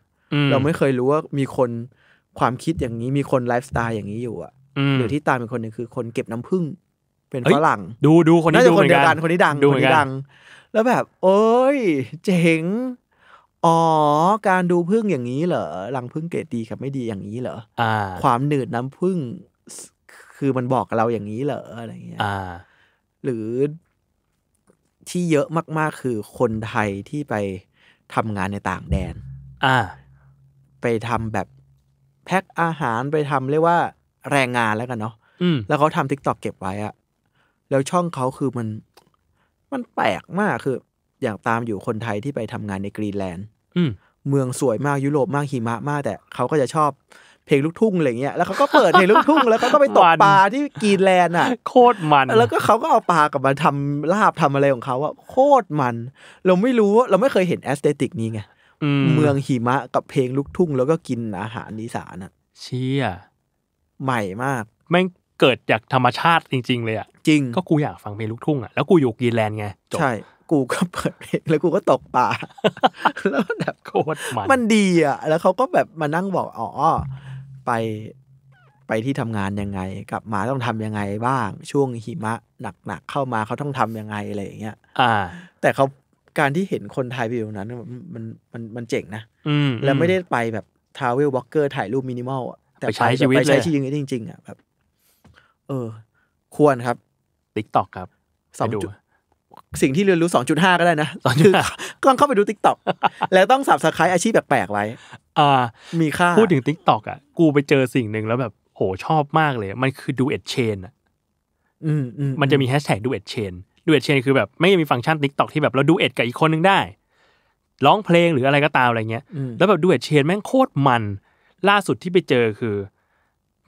เราไม่เคยรู้ว่ามีคนความคิดอย่างนี้ มีคนไลฟ์สไตล์อย่างนี้อยู่อ่ะหรือที่ตามเป็นคนหนึ่งคือ คนเก็บน้ำผึ้งเป็นฝรั่งดูดูคนนี้ดูคนเดียวกันคนนี้ดังคนนี้ดังแล้วแบบ โอ้ยเจ๋งอ๋อการดูผึ้งอย่างนี้เหรอรังผึ้งเกตดีกับไม่ดีอย่างนี้เหรอความหนืดน้ำผึ้งคือมันบอกเราอย่างนี้เหรออะไรเงี้ยหรือที่เยอะมาก ๆคือคนไทยที่ไปทำงานในต่างแดน อ่าไปทำแบบแพ็คอาหารไปทำเรียกว่า แรงงานแล้วกันเนาะแล้วเขาทำทิกตอกเก็บไว้อะแล้วช่องเขาคือมัน มันแปลกมากคือ อย่างตามอยู่คนไทยที่ไปทำงานในกรีนแลนด์เมืองสวยมากยุโรปมากหิมะมาก แต่เขาก็จะชอบเพลงลูกทุ่งอะไรเงี้ยแล้วเขาก็เปิดเพลงลูกทุ่งแล้วเขาก็ไปตกปลาที่กรีนแลนด์อ่ะโคตรมันแล้วก็เขาก็เอาปลากลับมาทำลาบทำอะไรของเขาอ่ะโคตรมันเราไม่รู้เราไม่เคยเห็นแอสเตติกนี้ไงเมืองหิมะกับเพลงลูกทุ่ง แล้วก็กินอาหารนิสานอ่ะ เชี่ยใหม่มากแม่งเกิดจากธรรมชาติจริงๆเลยอ่ะจริงก็กูอยากฟังเพลงลูกทุ่งอ่ะแล้วกูอยู่กรีแลนด์ไงจบใช่ กูก็เปิดเพลงแล้วกูก็ตกป่าแล้วแบบโคตรมันมันดีอ่ะแล้วเขาก็แบบมานั่งบอกอ๋อไปไปที่ทำงานยังไงกลับมาต้องทำยังไงบ้าง ช่วงหิมะหนักๆเข้ามาเขาต้องทํำยังไงอะไรอย่างเงี้ยอ่า แต่เขาการที่เห็นคนไทยไปอยู่นั้นมันมันมันเจ๋งนะแล้วไม่ได้ไปแบบทาวเวลวลอกเกอร์ถ่ายรูปมินิมอลแต่ไปใช้ชีวิตไปใช้ชีวิตจริง ๆ อ่ะแบบเออ ควรครับติ๊กตอกครับสองจุดสิ่งที่เรียนรู้สองจุดห้าก็ได้นะจุดก็ต้องเข้าไปดูติกตอกแล้วต้องสับสคายอาชีพแปลกๆ ไว้อ่ามีค่า พูดถึงติกตอกอ่ะ กูไปเจอสิ่งหนึ่งแล้วแบบโหชอบมากเลยมันคือดูเอ็ดเชนอ่ะมันจะมีแฮชแท็กดูเอ็ดเชนดูเอ็ดเชนคือแบบไม่มีฟังก์ชันทิกตอกที่แบบเราดูเอ็ดกับอีกคนนึงได้ร้องเพลงหรืออะไรก็ตามอะไรเงี้ย แล้วแบบดูเอ็ดเชนแม่งโคตรมัน ล่าสุดที่ไปเจอคือ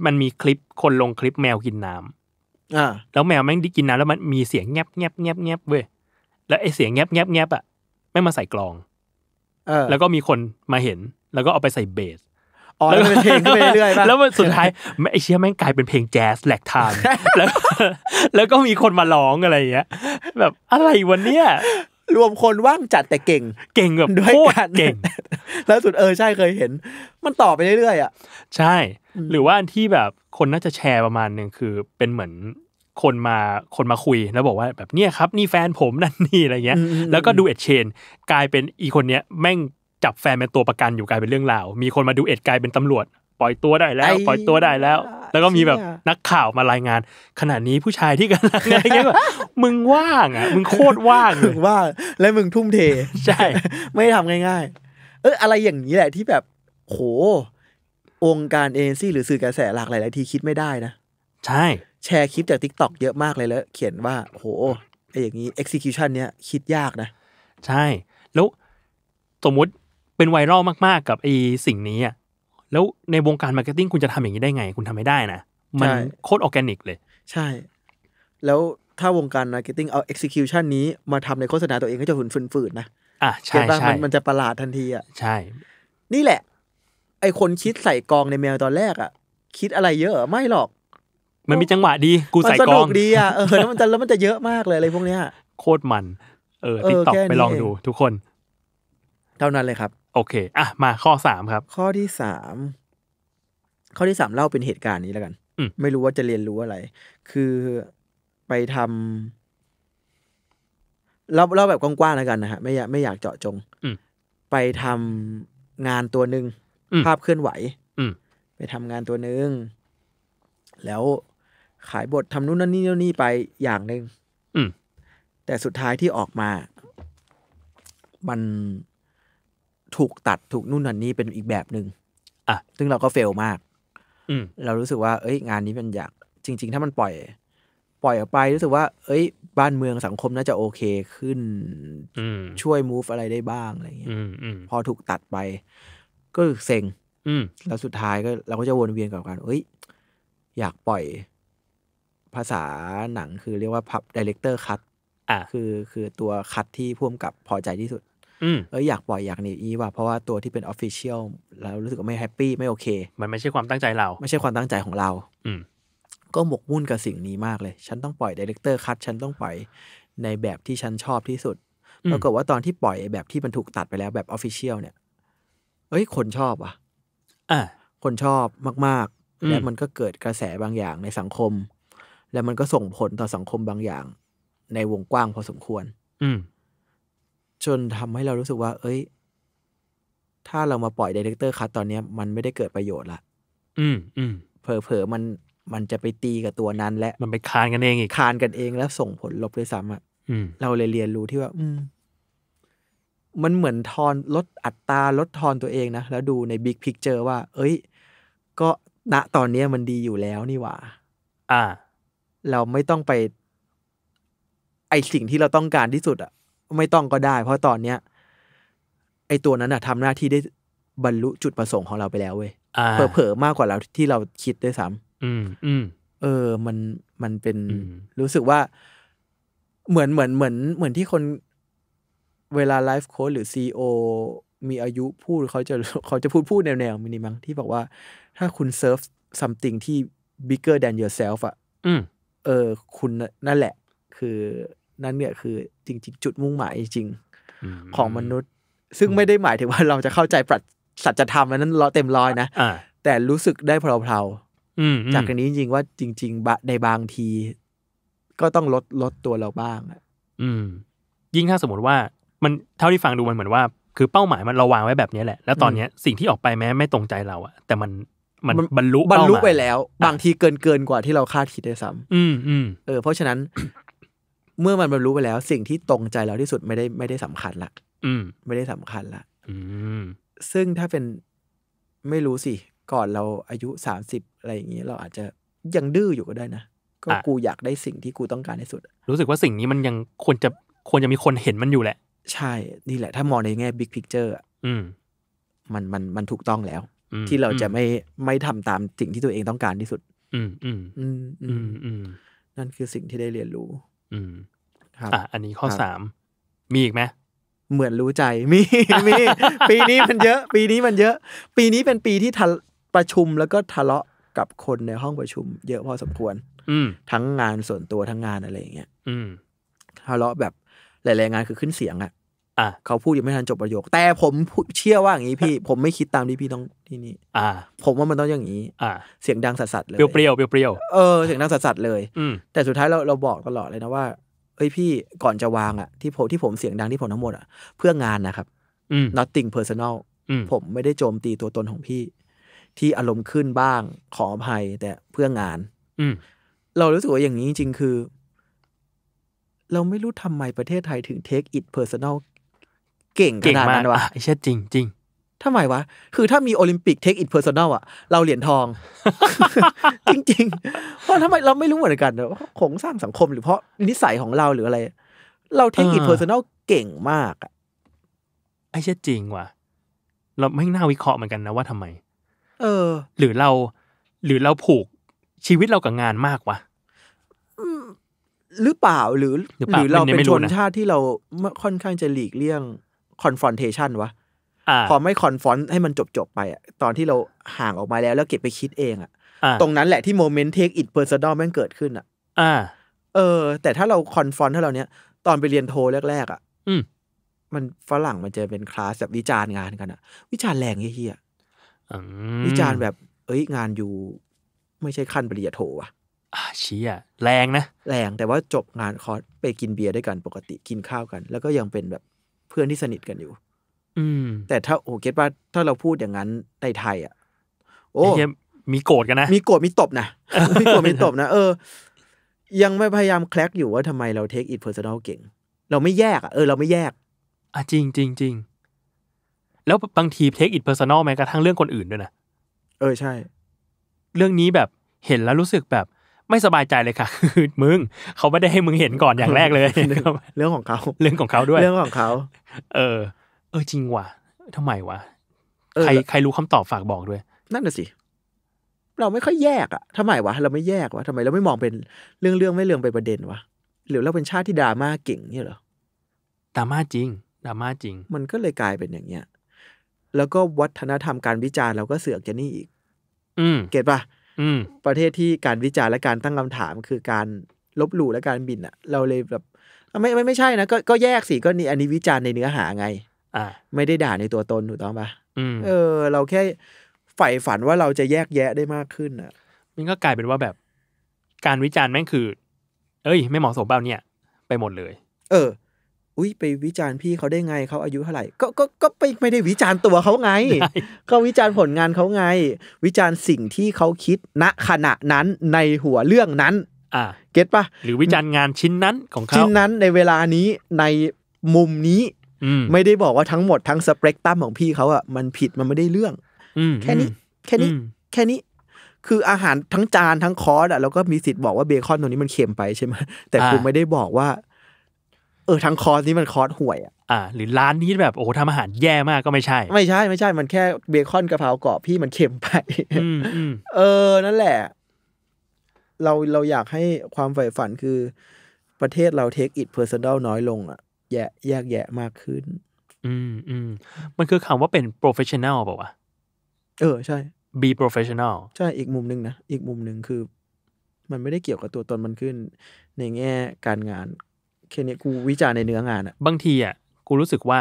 มันมีคลิปคนลงคลิปแมวกินน้ำอ่าแล้วแมวแม่งดิกินน้ำแล้วมันมีเสียงแงบแงบแงบแงบเว้ยแล้วไอเสียงแงบแงบแงบอ่ะไม่มาใส่กลองแล้วก็มีคนมาเห็น แล้วก็เอาไปใส่เบสอ๋อแล้วเป็นเพลงไปเรื่อยๆแล้วสุดท้ายไอเชี่ยแม่งกลายเป็นเพลงแจ๊สแหลกทานแล้ว แล้วก็มีคนมาร้องอะไรอย่างเงี้ยแบบอะไรวันเนี้ยรวมคนว่างจัดแต่เก่งเก่งแบบโคตรเก่งแล้วสุดเออใช่เคยเห็น มันต่อไปเรื่อยๆอ่ะใช่ หรือว่าที่แบบคนน่าจะแชร์ประมาณหนึ่งคือเป็นเหมือนคนมาคนมาคุยแล้วบอกว่าแบบเนี่ยครับนี่แฟนผมนั่นนี่อะไรเงี้ยแล้วก็ดูเอ็ดเชน กลายเป็นอีคนเนี้ยแม่งจับแฟนเป็นตัวประกันอยู่กลายเป็นเรื่องราวมีคนมาดูเอ็ดกลายเป็นตำรวจ ปล่อยตัวได้แล้ว ปล่อยตัวได้แล้ว แล้วก็มีแบบนักข่าวมารายงาน ขณะนี้ผู้ชายที่กำลังอะไรเงี้ยแบบมึงว่างอ่ะ มึงโคตรว่างมึงว่างและมึงทุ่มเท ใช่ ไม่ทำง่าย ๆ เอออะไรอย่างนี้แหละที่แบบโห องค์การเอเจนซี่หรือสื่อกระแสหลากหลาย ๆ ทีคิดไม่ได้นะใช่แชร์คลิปจากทิกตอกเยอะมากเลยแล้วเขียนว่า โหไออย่างนี้ execution เนี้ยคิดยากนะใช่แล้วสมมุติเป็นไวรัลมาก ๆ กับไอ้สิ่งนี้อ่ะ แล้วในวงการมาร์เก็ตติ้งคุณจะทำอย่างนี้ได้ไง คุณทำไม่ได้นะ มันโคตรออแกนิก เลย ใช่ แล้วถ้าวงการมาร์เก็ตติ้งเอา execution นี้มาทำในโฆษณาตัวเองก็จะฝืนฝืนๆนะ อ่ะใช่ใช่มันจะประหลาดทันทีอ่ะ ใช่ นี่แหละ ไอคนคิดใส่กองในเมลตอนแรกอ่ะ คิดอะไรเยอะ ไม่หรอก มันมีจังหวะดี กูใส่กองดีอ่ะ เออ แล้วมันจะแล้วมันจะเยอะมากเลยอะไรพวกเนี้ย โคตรมัน เออติ๊กต็อกไปลองดู ทุกคน เท่านั้นเลยครับโอเค อ่ะ มาข้อสามครับ ข้อที่สามข้อที่สามเล่าเป็นเหตุการณ์นี้แล้วกันไม่รู้ว่าจะเรียนรู้อะไร คือไปทำเล่าเล่าแบบกว้างๆ แล้วกันนะฮะ ไม่อยากไม่อยากเจาะจงไปทำงานตัวหนึ่งภาพเคลื่อนไหวไปทำงานตัวหนึ่งแล้วขายบททำนู่นนั่นนี่นี่ไปอย่างหนึ่งแต่สุดท้ายที่ออกมา มันถูกตัดถูกนู่นนั่นนี่เป็นอีกแบบหนึง่งอ่ะซึ่งเราก็เฟลมาก เรารู้สึกว่า เอ้ย งานนี้มันอยาก จริง ๆ ถ้ามันปล่อย ปล่อยออกไปรู้สึกว่า เอ้ย บ้านเมืองสังคมน่าจะโอเคขึ้น ช่วย move อะไรได้บ้างอะไรเงี้ยพอถูกตัดไป ก็เซ็ง แล้วสุดท้ายก็เราก็จะวนเวียนกับการเอ้ย อยากปล่อย ภาษาหนัง คือเรียกว่าพับดีเลคเตอร์คัตคือ คือตัวคัตที่พ่วมกับพอใจที่สุดเอออยากปล่อยอยากหนีนีว่ะเพราะว่าตัวที่เป็นออฟฟิเชียลแล้วรู้สึกว่าไม่แฮปปี้ไม่โอเค มันไม่ใช่ความตั้งใจเรา ไม่ใช่ความตั้งใจของเรา อืก็หมกมุ่นกับสิ่งนี้มากเลย ฉันต้องปล่อยดีเลกเตอร์คัตฉันต้องปล่อยในแบบที่ฉันชอบที่สุดปรากฏว่าตอนที่ปล่อยแบบที่มันถูกตัดไปแล้วแบบออฟฟิเชียลเนี่ย เอ้ย คนชอบอ่ะอคนชอบมากๆและมันก็เกิดกระแสบางอย่างในสังคม และมันก็ส่งผลต่อสังคมบางอย่าง ในวงกว้างพอสมควร อืจนทำให้เรารู้สึกว่า เอ้ย ถ้าเรามาปล่อยดีเลกเตอร์คัตตอนเนี้ยมันไม่ได้เกิดประโยชน์ละอืมอืมเผลอ ๆ มัน มันจะไปตีกับตัวนั้นและ มันไปคานกันเองอีก คานกันเองแล้วส่งผลลบด้วยซ้ำอ่ะเราเลยเรียนรู้ที่ว่า อืม มันเหมือนทอนลดอัตราลดทอนตัวเองนะ แล้วดูในบิ๊กพิกเจอร์ว่า เอ้ย ก็ณตอนนี้มันดีอยู่แล้วนี่หว่า อ่า เราไม่ต้องไป ไอสิ่งที่เราต้องการที่สุดอะไม่ต้องก็ได้ เพราะตอนเนี้ยไอตัวนั้นอะทำหน้าที่ได้บรรลุจุดประสงค์ของเราไปแล้วเว้ย เผลอๆมากกว่าเราที่เราคิดด้วยซ้ำอืม อืม เออ มัน มันเป็น รู้สึกว่า เหมือน เหมือน เหมือนเหมือนที่คน เวลาไลฟ์โค้ดหรือซีโอมีอายุพูดเขาจะเขาจะพูดพูดแนวแนวมินิมังที่บอกว่าถ้าคุณเซิร์ฟซัมติง i n ที่ bigger than yourself อ่ะเออ คุณนั่นแหละ คือนั่นเนี่ยคือจริงๆ จุดมุ่งหมายจริงๆของมนุษย์ ซึ่งไม่ได้หมายถึงว่าเราจะเข้าใจปรัชสัจธรรมนั้นร้เต็มร้อยนะ แต่รู้สึกได้เพลาๆจากรนี้จริงว่าจริงๆในบางทีก็ต้องลดลดตัวเราบ้าง อืม ยิ่งถ้าสมมติว่า มันเท่าที่ฟังดูมันเหมือนว่า คือเป้าหมายมันเราวางไว้แบบนี้แหละ แล้วตอนเนี้ยสิ่งที่ออกไปแม้ไม่ตรงใจเราอะแต่มันมันบรรลุบรรลุไปแล้ว บางทีเกินเกินกว่าที่เราคาดคิดด้วยซ้ำอืมอืมเออเพราะฉะนั้นเมื่อมันบรรลุไปแล้ว สิ่งที่ตรงใจเราที่สุดไม่ได้ไม่ได้สำคัญละอืมไม่ได้สำคัญละอืมซึ่งถ้าเป็นไม่รู้สิ ก่อนเราอายุสามสิบอะไรอย่างนี้เราอาจจะยังดื้ออยู่ก็ได้นะ ก็กูอยากได้สิ่งที่กูต้องการที่สุด รู้สึกว่าสิ่งนี้มันยังควรจะควรจะมีคนเห็นมันอยู่แหละ ใช่นี่แหละถ้ามองในแง่บิ๊กพิกเจอร์มันมันมันถูกต้องแล้ว ที่เราจะไม่ไม่ทำตามสิ่งที่ตัวเองต้องการที่สุด อืมอืมอืมอืมนั่นคือสิ่งที่ได้เรียนรู้อืมครับอ่ะ อันนี้ข้อสามมีอีกไหมเหมือนรู้ใจมีมีปีนี้มันเยอะ ปีนี้มันเยอะ ปีนี้เป็นปีที่ทะประชุมแล้วก็ทะเลาะกับคนในห้องประชุมเยอะพอสมควร อืทั้งงานส่วนตัวทั้งงานอะไรอย่างเงี้ยอืทะเลาะแบบหลายๆงานคือขึ้นเสียงอะอ่ะเขาพูดยังไม่ทันจบประโยค แต่ผมเชื่อว่าอย่างนี้พี่ ผมไม่คิดตามที่พี่ต้องที่นี่อ่า ผมว่ามันต้องอย่างนี้อ่าเสียงดังสัสสเลยเปรี้ยวเปรี้ยวเปรี้ยวเออเสียงดังสัสัสเลยอืแต่สุดท้ายเราเราบอกตลอดเลยนะว่าเอ้ยพี่ก่อนจะวางอ่ะที่ผมที่ผมเสียงดังที่ผมทั้งหมดอ่ะเพื่องานนะครับ nothing personal ผมไม่ได้โจมตีตัวตนของพี่ ที่อารมณ์ขึ้นบ้างขออภัย แต่เพื่องาน อืเรารู้สึกว่าอย่างนี้จริงคือ เราไม่รู้ทำไมประเทศไทยถึง take it personal เก่งขนาดนั้นวะไอ้เช่จริงจริงทำไมวะคือถ้ามีโอลิมปิกเทคอินเพอร์ซอนอลอ่ะ เราเหรียญทอง จริงๆเพราะทำไมเราไม่รู้เหมือนกันว่าโครงสร้างสังคม หรือเพราะนิสัยของเราหรืออะไร เราเทคอินเพอร์ซอนอลเก่งมากอ่ะไอ้เช่จริงว่ะเราไม่น่าวิเคราะห์เหมือนกันนะว่าทำไม เออ หรือเรา หรือเราผูกชีวิตเรากับงานมากวะหรือเปล่าหรือหรือเราเป็นชนชาติที่เราค่อนข้างจะหลีกเลี่ยงคอนฟอนเทชันวะพอไม่คอนฟอนให้มันจบจบไปอะตอนที่เราห่างออกมาแล้วแล้วเก็บไปคิดเองอะตรงนั้นแหละที่โมเมนต์เทคอิทเพอร์ซดนอลแม่งเกิดขึ้นอะอ่ะเออ แต่ถ้าเราคอนฟอนถ้าเราเนี้ยตอนไปเรียนโทรแรก ๆอะอืมันฝรั่งมันจะเป็นคลาสแบบวิจารณ์งานกันอะวิจารณ์แรงเฮี้ยวิจารณ์แบบเอ้ยงานอยู่ ไม่ใช่ขั้นปริญญาโทว่ะชี้่ะแรงนะแรงแต่ว่าจบงานคอร์สไปกินเบียร์ด้วยกันปกติกินข้าวกัน แล้วก็ยังเป็นแบบพื่อนที่สนิทกันอยู่ อืม แต่ถ้าโอ้เคป้ว่า ถ้าเราพูดอย่างนั้นในไทยอ่ะโอ้มีโกรธกันนะ มีโกรธมีตบนะมีโกรธมีตบนะเออ ยังไม่พยายามแคลกอยู่ว่าทำไมเราเทคอิทเพอร์ซันอลเก่ง เราไม่แยกอ่ะเออเราไม่แยกอ่ะจริงจริงจริงแล้วบางทีเทคอิทเพอร์ซันอลแม้กระทั่งเรื่องคนอื่นด้วยนะเออใช่ เรื่องนี้แบบเห็นแล้วรู้สึกแบบไม่สบายใจเลยค่ะคือมึง เขาไม่ได้ให้มึงเห็นก่อนอย่างแรกเลยเรื่องของเขาเรื่องของเขาด้วยเรื่องของเขา เออ เออจริงว่ะ ทำไมวะใครใครรู้คำตอบฝากบอกด้วย นั่นน่ะสิเราไม่ค่อยแยกอะทำไมวะเราไม่แยกวะทำไมเราไม่มองเป็นเรื่องเรื่องไม่เรื่องไปประเด็นวะหรือเราเป็นชาติที่ดราม่าเก่ง เนี่ยเหรอดราม่าจริงดราม่าจริง มันก็เลยกลายเป็นอย่างเงี้ยแล้วก็วัฒนธรรมการวิจารณ์เราก็เสือกจะนี่อีกอืมเก็ตปะประเทศที่การวิจารณ์และการตั้งคำถาม คือการลบหลู่และการบินอ่ะ เราเลยแบบไม่ไม่ไม่ใช่นะก็ก็แยกสิก็นี่อันนี้วิจารณ์ในเนื้อหาไงอ่าไม่ได้ด่าในตัวตนถูกต้องปะเออ เราแค่ใฝ่ฝันว่าเราจะแยกแยะได้มากขึ้นอ่ะ มันก็กลายเป็นว่าแบบการวิจารณ์แม่งคือ เอ้ยไม่เหมาะสมเปล่าเนี่ยไปหมดเลย เอออุ้ยไปวิจารณ์พี่เขาได้ไงเขาอายุเท่าไหร่ก็ก็ก็ไปไม่ได้วิจารณ์ตัวเขาไงเขาวิจารณ์ผลงานเขาไง วิจารณ์สิ่งที่เขาคิดณขณะนั้นในหัวเรื่องนั้น อ่าเก็ตปะหรือวิจารณ์งานชิ้นนั้นของเขาชิ้นนั้น ในเวลานี้ในมุมนี้ไม่ได้บอกว่าทั้งหมดทั้งสเปกตรัมของพี่เขาอ่ะมันผิดมันไม่ได้เรื่องแค่นี้แค่นี้แค่นี้ คืออาหารทั้งจานทั้งคอร์สอ่ะเราก็มีสิทธิ์บอกว่าเบคอนตัวนี้มันเค็มไปใช่ไหมแต่กูไม่ได้บอกว่าเออทางคอร์สนี้มันคอร์สห่วย อ่ะอ่าหรือร้านนี้แบบ โอ้โหทำอาหารแย่มากก็ไม่ใช่ ไม่ใช่ ไม่ใช่มันแค่เบคอนกระเพรากรอบพี่มันเค็มไป เออ นั่นแหละ เราเราอยากให้ความใฝ่ฝันคือประเทศเราเทคอิทเพอร์ซัน a ลน้อยลงอ่ะแย่แยกแยะมากขึ้น อืมอืมมันคือคำว่าเป็นโปรเฟชชั่นแนลป่าวะ เออใช่ be professional ใช่อีกมุมหนึ่งนะอีกมุมหนึ่งคือ มันไม่ได้เกี่ยวกับตัวตนมันขึ้นในแง่การงานเคเนกูวิจารณ์ในเนื้องานอะบางทีอะกูรู้สึกว่า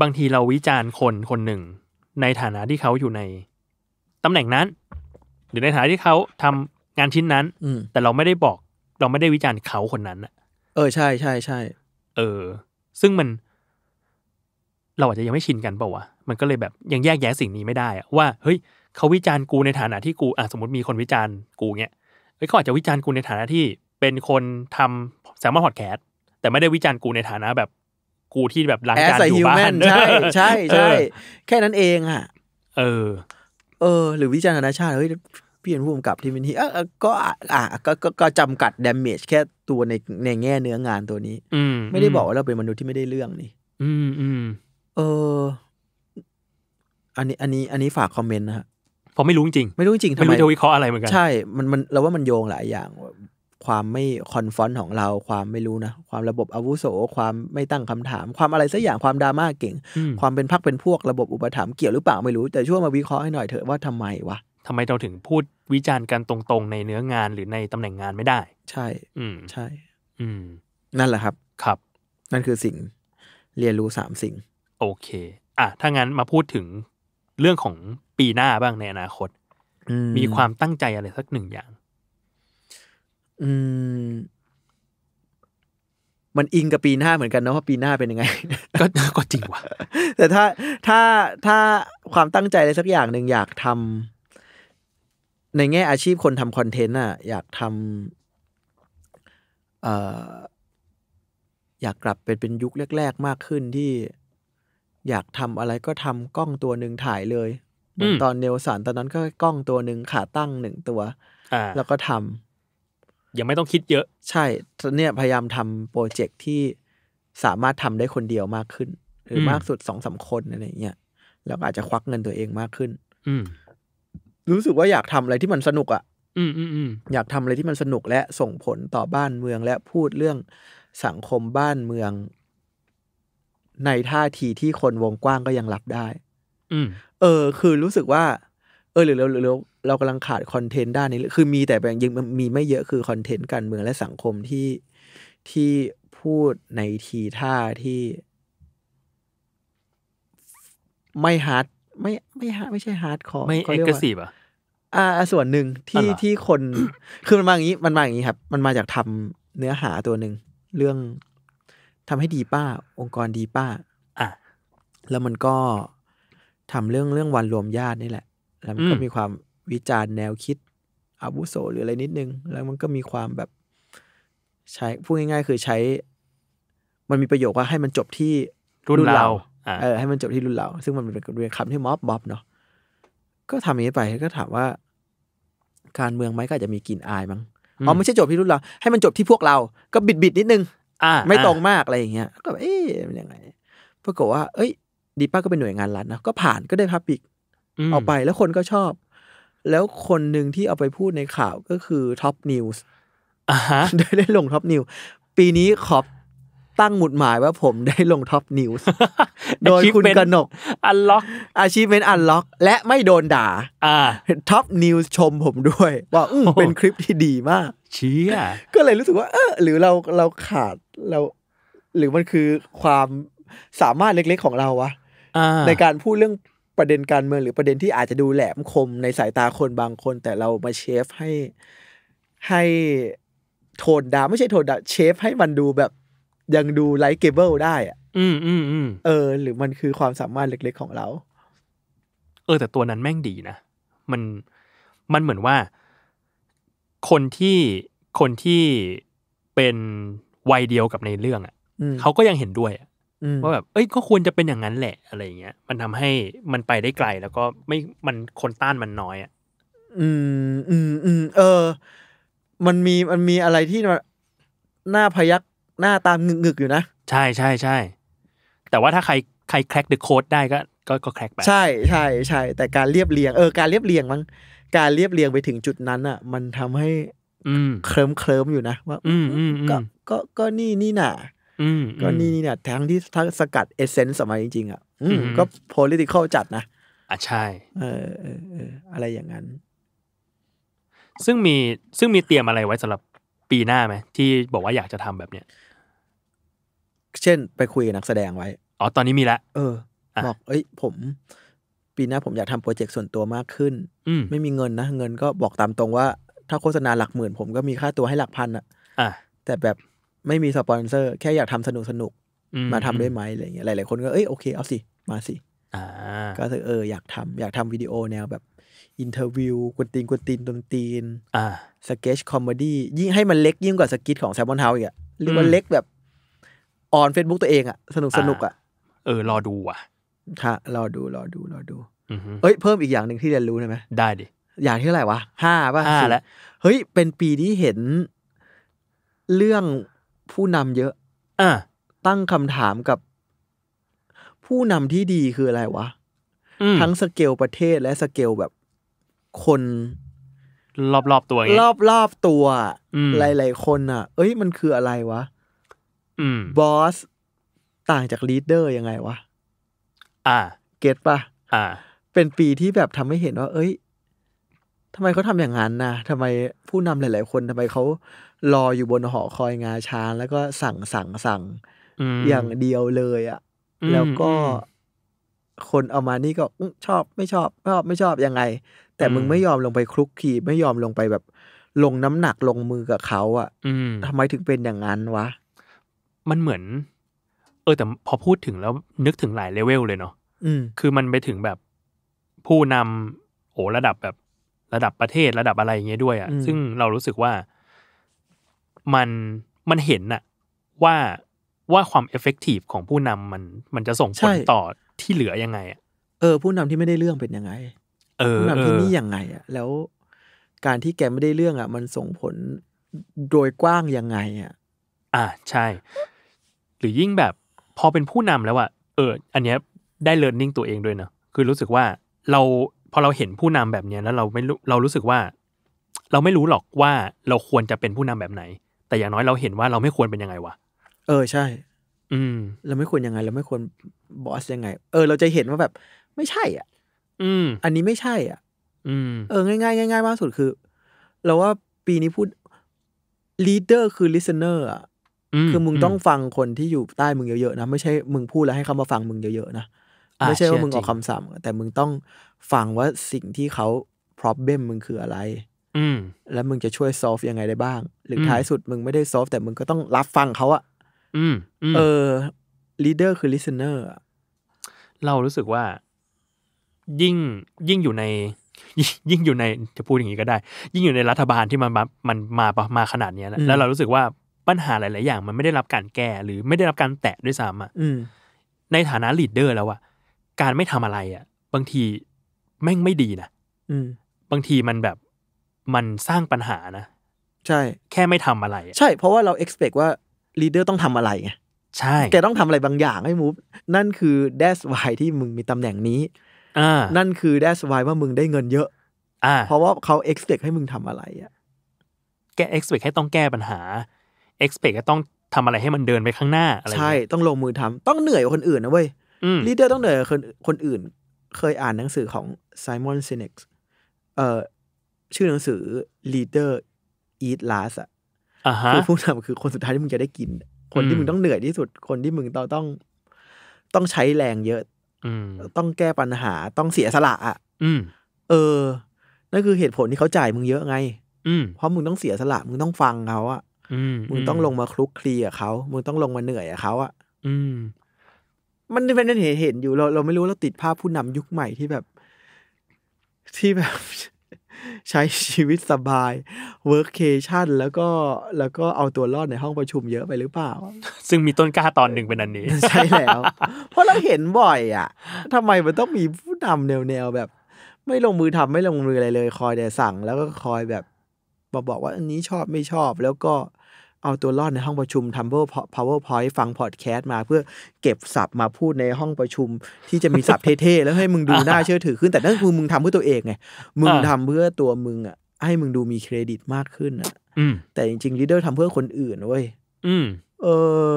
บางทีเราวิจารณ์คนคนหนึ่ง ในฐานะที่เขาอยู่ในตำแหน่งนั้นหรือในฐานะที่เขาทำงานชิ้นนั้นอืแต่เราไม่ได้บอก เราไม่ได้วิจารณ์เขาคนนั้นอะเออใช่ใช่ใช่ เออ ซึ่งมัน เราอาจจะยังไม่ชินกันเปล่าวะมันก็เลยแบบยังแยกแยะสิ่งนี้ไม่ได้อะว่า เฮ้ย เขาวิจารณ์กูในฐานะที่กูอ่ะสมมติมีคนวิจารณ์กูเนี้ยเฮ้ยเขาอาจจะวิจารณ์กูในฐานะที่เป็นคนทำแซมมอนพอดแคสต์แต่ไม่ได้วิจารณ์กูในฐานะ แบบ กูที่แบบรังการอยู่บ้านใช่ใช่ใช่ แค่นั้นเองอ่ะเออ เออ หรือวิจารณ์ธชาติเฮ้ยพี่เห็นผู้กำกับที่มินที่ก็ อ่ะก็ก็จำกัดดามจ แค่ตัวในในแง่เนื้องานตัวนี้อืไม่ได้บอกว่าเราเป็นมนุษย์ที่ไม่ได้เรื่องนี่อืมอืมเอออันนี้อันนี้อันนี้ฝากคอมเมนต์นะฮะพราะไม่รู้จริง ไม่รู้จริงไม่รู้จะวิเคราะห์อะไรเหมือนกันใช่มันมันเราว่ามันโยงหลายอย่างความไม่คอนฟอนต์ของเรา ความไม่รู้นะ ความระบบอาวุโส ความไม่ตั้งคำถาม ความอะไรสักอย่างความดราม่าเก่ง ความเป็นพัก เป็นพวกระบบอุปถัมภ์เกี่ยวหรือเปล่า ไม่รู้แต่ช่วยมาวิเคราะห์ให้หน่อยเถอะว่าทำไมวะทำไมเราถึงพูดวิจารณ์กันตรงๆ ในเนื้องานหรือในตำแหน่งงานไม่ได้ ใช่ อืใช่ อืนั่นแหละครับ ครับ นั่นคือสิ่ง เรียนรู้สามสิ่ง โอเคอ่ะถ้างั้นมาพูดถึงเรื่องของปีหน้าบ้างในอนาคตมีความตั้งใจอะไรสักหนึ่งอย่างอืม มันอิงกับปีหน้าเหมือนกันนะว่าปีหน้าเป็นยังไง ก็ก็จริงว่ะแต่ถ้าถ้าถ้าความตั้งใจอะไรสักอย่างหนึ่งอยากทำในแง่อาชีพคนทำคอนเทนต์อ่ะ อยากทำเอออยากกลับเป็นเป็นยุคแรกๆมากขึ้นที่ อยากทำอะไรก็ทำกล้องตัวหนึ่งถ่ายเลย เหมือนตอนเนลสันตอนนั้นก็กล้องตัวหนึ่งขาตั้งหนึ่งตัวแล้วก็ทยังไม่ต้องคิดเยอะใช่เนี่ยพยายามทำโปรเจกต์ที่สามารถทำได้คนเดียวมากขึ้น หรือมากสุดสองสาคนอะไรเงี้ยแล้วอาจจะควักเงินตัวเองมากขึ้นรู้สึกว่าอยากทำอะไรที่มันสนุกอะ่ะออยากทำอะไรที่มันสนุกและส่งผลต่อบ้านเมืองและพูดเรื่องสังคมบ้านเมือง ในท่าทีที่คนวงกว้างก็ยังรับได้อเออคือรู้สึกว่า เออหรือเราหรือเรากำลังขาดคอนเทนต์ด้านนี้ คือมีแต่ยังมีไม่เยอะคือคอนเทนต์การเมืองและสังคมที่ที่พูดในทีท่าที่ ไม่ฮาร์ดไม่ไม่ฮาไม่ใช่ฮาร์ดคอร์ไม่เอ็กซ์ซีฟอ่ะอ่าส่วนหนึ่งที่ที่คนคือมันมาอย่างนี้มันมาอย่างนี้ครับมันมาจากทำเนื้อหาตัวหนึ่ง เรื่องทำให้ดีป้า องค์กรดีป้าอ่ะแล้วมันก็ทำเรื่องเรื่องวันรวมญาตินี่แหละ แล้วมันก็มีความวิจารณ์แนวคิดอาวุโสหรืออะไรนิดนึง แล้วมันก็มีความแบบ ใช้พูดง่ายๆคือใช้ มันมีประโยคว่าให้มันจบที่รุ่นเรา เออ ให้มันจบที่รุ่นเรา ซึ่งมันเป็นเรียนคำที่ม็อบบ๊อบเนาะก็ทำอย่างนี้ไปก็ถามว่า การเมืองไหมก็อาจจะมีกลิ่นอายมั้งอ๋อไม่ใช่จบที่รุ่นเรา ให้มันจบที่พวกเรา ก็บิดบิดนิดนึง อ่า ไม่ตรงมากอะไรอย่างเงี้ยก็ เอ๊ะมันยังไงปรากฏว่า เอ้ย ดีป้าก็เป็นหน่วยงานรัฐนะก็ผ่านก็ได้พับปิกออกไปแล้วคนก็ชอบแล้วคนหนึ่งที่เอาไปพูดในข่าวก็คือท็อปนิวส์ได้ได้ลงท็อปนิวปีนี้ขอบตั้งหมุดหมายว่าผมได้ลงท็อปนิวส์โดยคุณกนกอันล็อกอาชีพเป็นอันล็อก และไม่โดนด่า อ่าท็อปนิวส์ชมผมด้วยว่าอืเป็นคลิปที่ดีมาก เชี่ยก็เลยรู้สึกว่าเออหรือเราเราขาดเราหรือมันคือความสามารถเล็กๆ ของเราวะในการพูดเรื่องประเด็นการเมืองหรือประเด็นที่อาจจะดูแหลมคมในสายตาคนบางคน แต่เรามาเชฟให้ให้ โทนดาวไม่ใช่โทนดาวเชฟให้มันดูแบบยังดูไลท์เกเบิลได้อะอืมอืมอืมเออ หรือมันคือความสามารถเล็กๆของเรา เออ แต่ตัวนั้นแม่งดีนะ มันมันเหมือนว่า คนที่คนที่เป็นวัยเดียวกับในเรื่องอะ่ะเขาก็ยังเห็นด้วยว่าแบบเอ้ย ก็ควรจะเป็นอย่างนั้นแหละ อะไรเงี้ย มันทำให้มันไปได้ไกลแล้วก็ไม่ มันคนต้านมันน้อยอ่ะอืมอืมอืม เออ มันมี มันมีอะไรที่หน้าพยักหน้าตามงึกๆ อยู่นะ ใช่ใช่ใช่ แต่ว่าถ้าใครใครแคร็กเดอะโค้ดได้ก็ ก็ก็แคร็กไปใช่ใช่ ใช่ แต่การเรียบเรียง เออ การเรียบเรียงมั้งการเรียบเรียงไปถึงจุดนั้นอ่ะ มันทำให้ อืเคลิ้มเคลิ้มอยู่นะ ว่า อืมก็ก็ก็นี่นี่น่ะก็นี่เนี่ยทั้งที่ทั้งสกัดเอเซนส์สมาจริง ๆ อ่ะก็โพลิติคอลจัดนะ อ่ะ ใช่ เออเอออะไรอย่างนั้น ซึ่งมีซึ่งมีเตรียมอะไรไว้สำหรับปีหน้าไหมที่บอกว่าอยากจะทำแบบเนี้ยเช่น ไปคุยกับนักแสดงไว้ อ๋อ ตอนนี้มีละ เออบอก เอ้ย ผม ปีหน้าผมอยากทำโปรเจกต์ส่วนตัวมากขึ้น ไม่มีเงินนะ เงินก็บอกตามตรงว่าถ้าโฆษณาหลักหมื่นผมก็มีค่าตัวให้หลักพันอะอ่ะแต่แบบไม่มีสปอนเซอร์ แค่อยากทำสนุกสนุกมาทำด้วยไหมอะไรเงี้ยหลายๆ คนก็ เอ้ยโอเค เอาสิ มาสิก็คือเออ อยากทำ อยากทำวิดีโอแนวแบบ อินเทอร์วิว กวนตีนกวนตีนดนตีนสเกจคอมเมดี้ยิ่งให้มันเล็กยิ่งกว่าสกิทของแซมมอนเฮาอีกอะหรือมันเล็กแบบ ออนเฟซบุ๊กตัวเองอะสนุกสนุกอะเออ รอดูอ่ะ่ะรอดูรอดูรอดูเอ้ยเพิ่มอีกอย่างหนึ่งที่เรียนรู้ได้ไหมได้ดิอย่างที่เท่าไหร่วะห้าป่ะห้าแล้วเฮ้ยเป็นปีที่เห็นเรื่องผู้นำเยอะ อ่ะตั้งคำถามกับผู้นำที่ดีคืออะไรวะ ทั้งสเกลประเทศและสเกลแบบคนรอบรอบตัว รอบรอบตัว หลายหลายคนอ่ะ เอ้ยมันคืออะไรวะบอสต่างจากลีดเดอร์ยังไงวะ อ่า เก็ตปะ อ่า เป็นปีที่แบบทำให้เห็นว่า เอ้ยทำไมเขาทำอย่างนั้นนะทำไมผู้นำหลายๆคนทำไมเขารออยู่บนหอคอยงาช้างแล้วก็สั่งสั่งสั่งอย่างเดียวเลยอะ่ะ แล้วก็คนเอามานี่ก็ชอบไม่ชอบ ชอบ ไม่ชอบ ยังไง แต่มึงไม่ยอมลงไปคลุกขีไม่ยอมลงไปแบบ ลงน้ำหนักลงมือกับเขาอะ่ะทำไมถึงเป็นอย่างนั้นวะ มันเหมือน เออ แต่พอพูดถึงแล้วนึกถึงหลายเลเวลเลยเนาะคือมันไปถึงแบบผู้นำโอระดับแบบ ระดับประเทศระดับอะไรอย่างเงี้ยด้วยอะ่ะ ซึ่งเรารู้สึกว่ามันมันเห็นน่ะว่าว่าความเอฟเฟกตีฟของผู้นำมัน มันจะส่งผลต่อที่เหลือยังไง อ่ะเออ ผู้นำที่ไม่ได้เรื่องเป็นยังไงผู้นำที่นี่ยังไงอ่ะแล้วการที่แกไม่ได้เรื่องอ่ะมันส่งผลโดยกว้างยังไงอ่ะอ่าใช่ หรือยิ่งแบบ พอเป็นผู้นำแล้วอ่ะเอออันเนี้ยได้เลิร์นนิ่งตัวเองด้วยเนอะคือรู้สึกว่า เราพอเราเห็นผู้นำแบบเนี้ยแล้ว เราไม่รู้เรารู้สึกว่า เราไม่รู้หรอกว่าเราควรจะเป็นผู้นำแบบไหนแต่อย่างน้อยเราเห็นว่าเราไม่ควรเป็นยังไงวะ เออใช่ อืม เราไม่ควรยังไง เราไม่ควรบอสยังไง เออ เราจะเห็นว่าแบบ ไม่ใช่อ่ะอืม อันนี้ไม่ใช่อ่ะอืมเออ ง่ายง่ายง่ายง่ายมากสุดคือ เราว่าปีนี้พูด leader คือ listener อ่ะคือมึงต้องฟังคนที่อยู่ใต้มึงเยอะๆนะ ไม่ใช่มึงพูดแล้วให้เขามาฟังมึงเยอะๆนะ ไม่ใช่ว่ามึงออกคำสั่งแต่ มึงต้องฟังว่าสิ่งที่เขา problem มึงคืออะไรอืมแล้วมึงจะช่วยซอฟยังไงได้บ้าง หรือท้ายสุดมึงไม่ได้ซอฟแต่มึงก็ต้องรับฟังเขาอะอืมเออ ลีดเดอร์คือลิสเนอร์เรารู้สึกว่า ยิ่งยิ่งอยู่ใน ยิ่งอยู่ใน จะพูดอย่างนี้ก็ได้ ยิ่งอยู่ในรัฐบาลที่มันมันมามาขนาดนี้แล้วเรารู้สึกว่าปัญหาหลาย ๆ อย่างมันไม่ได้รับการแก้ หรือไม่ได้รับการแตะด้วยซ้ำอ่ะในฐานะลีดเดอร์แล้วอ่ะการไม่ทำอะไร อ่ะ บางทีแม่งไม่ดีนะบางทีมันแบบมันสร้างปัญหานะ ใช่แค่ไม่ทำอะไร ใช่ เพราะว่าเรา expect ว่าลีดเดอร์ต้องทำอะไรไงใช่แกต้องทำอะไรบางอย่างให้มูฟนั่นคือ that's why ที่มึงมีตำแหน่งนี้ อ่า นั่นคือ that's why ว่ามึงได้เงินเยอะ อ่า เพราะว่าเขา expect ให้มึงทำอะไรอ่ะแก expect ให้ต้องแก้ปัญหา expect ต้องทำอะไรให้มันเดินไปข้างหน้าอะไรใช่ต้องลงมือทำต้องเหนื่อยกว่าคนอื่นนะเว้ยลีดเดอร์ต้องเหนื่อยกวคนคนอื่นเคยอ่านหนังสือของไซมอนซินิกส์เอ่อชื่อหนังสือ leader eat last อ่ะคือผู้นำคือคนสุดท้ายที่มึงจะได้กิน คนที่มึงต้องเหนื่อยที่สุด คนที่มึงต้อง ต้องต้องใช้แรงเยอะต้องแก้ปัญหา ต้องเสียสละอ่ะเออ นั่นคือเหตุผลที่เขาจ่ายมึงเยอะไง เพราะมึงต้องเสียสละ มึงต้องฟังเขาอ่ะมึงต้องลงมาคลุกคลีกับเขามึงต้องลงมาเหนื่อยกับเขาอ่ะมันเป็นเห็นเห็นอยู่ เรา เราไม่รู้เราติดภาพผู้นำยุคใหม่ที่แบบที่แบบใช้ชีวิตสบายเวิร์กเคชั่น แล้วก็แล้วก็เอาตัวรอดในห้องประชุมเยอะไปหรือเปล่า ซึ่งมีต้นกล้าตอนหนึ่งเป็นอันนี้ ใช่แล้ว เพราะเราเห็นบ่อยอ่ะ ทำไมมันต้องมีผู้นนวแนวๆแบบ ไม่ลงมือทำไม่ลงมืออะไรเลยคอยแต่สั่งแล้วก็คอยแบบมาบอกว่าอันนี้ชอบไม่ชอบแล้วก็เอาตัวรอดในห้องประชุมทำ powerpoint ฟังพอดแคสต์มาเพื่อเก็บสับมาพูดในห้องประชุมที่จะมีสับเท่ๆ แล้วให้มึงดูน่าเชื่อถือขึ้นแต่นั่นคือมึงทำเพื่อตัวเองไงมึงทำเพื่อตัวมึงอ่ะให้มึงดูมีเครดิตมากขึ้นอ่ะแต่จริงๆ ลีดเดอร์ทำเพื่อคนอื่นเว้ยเออ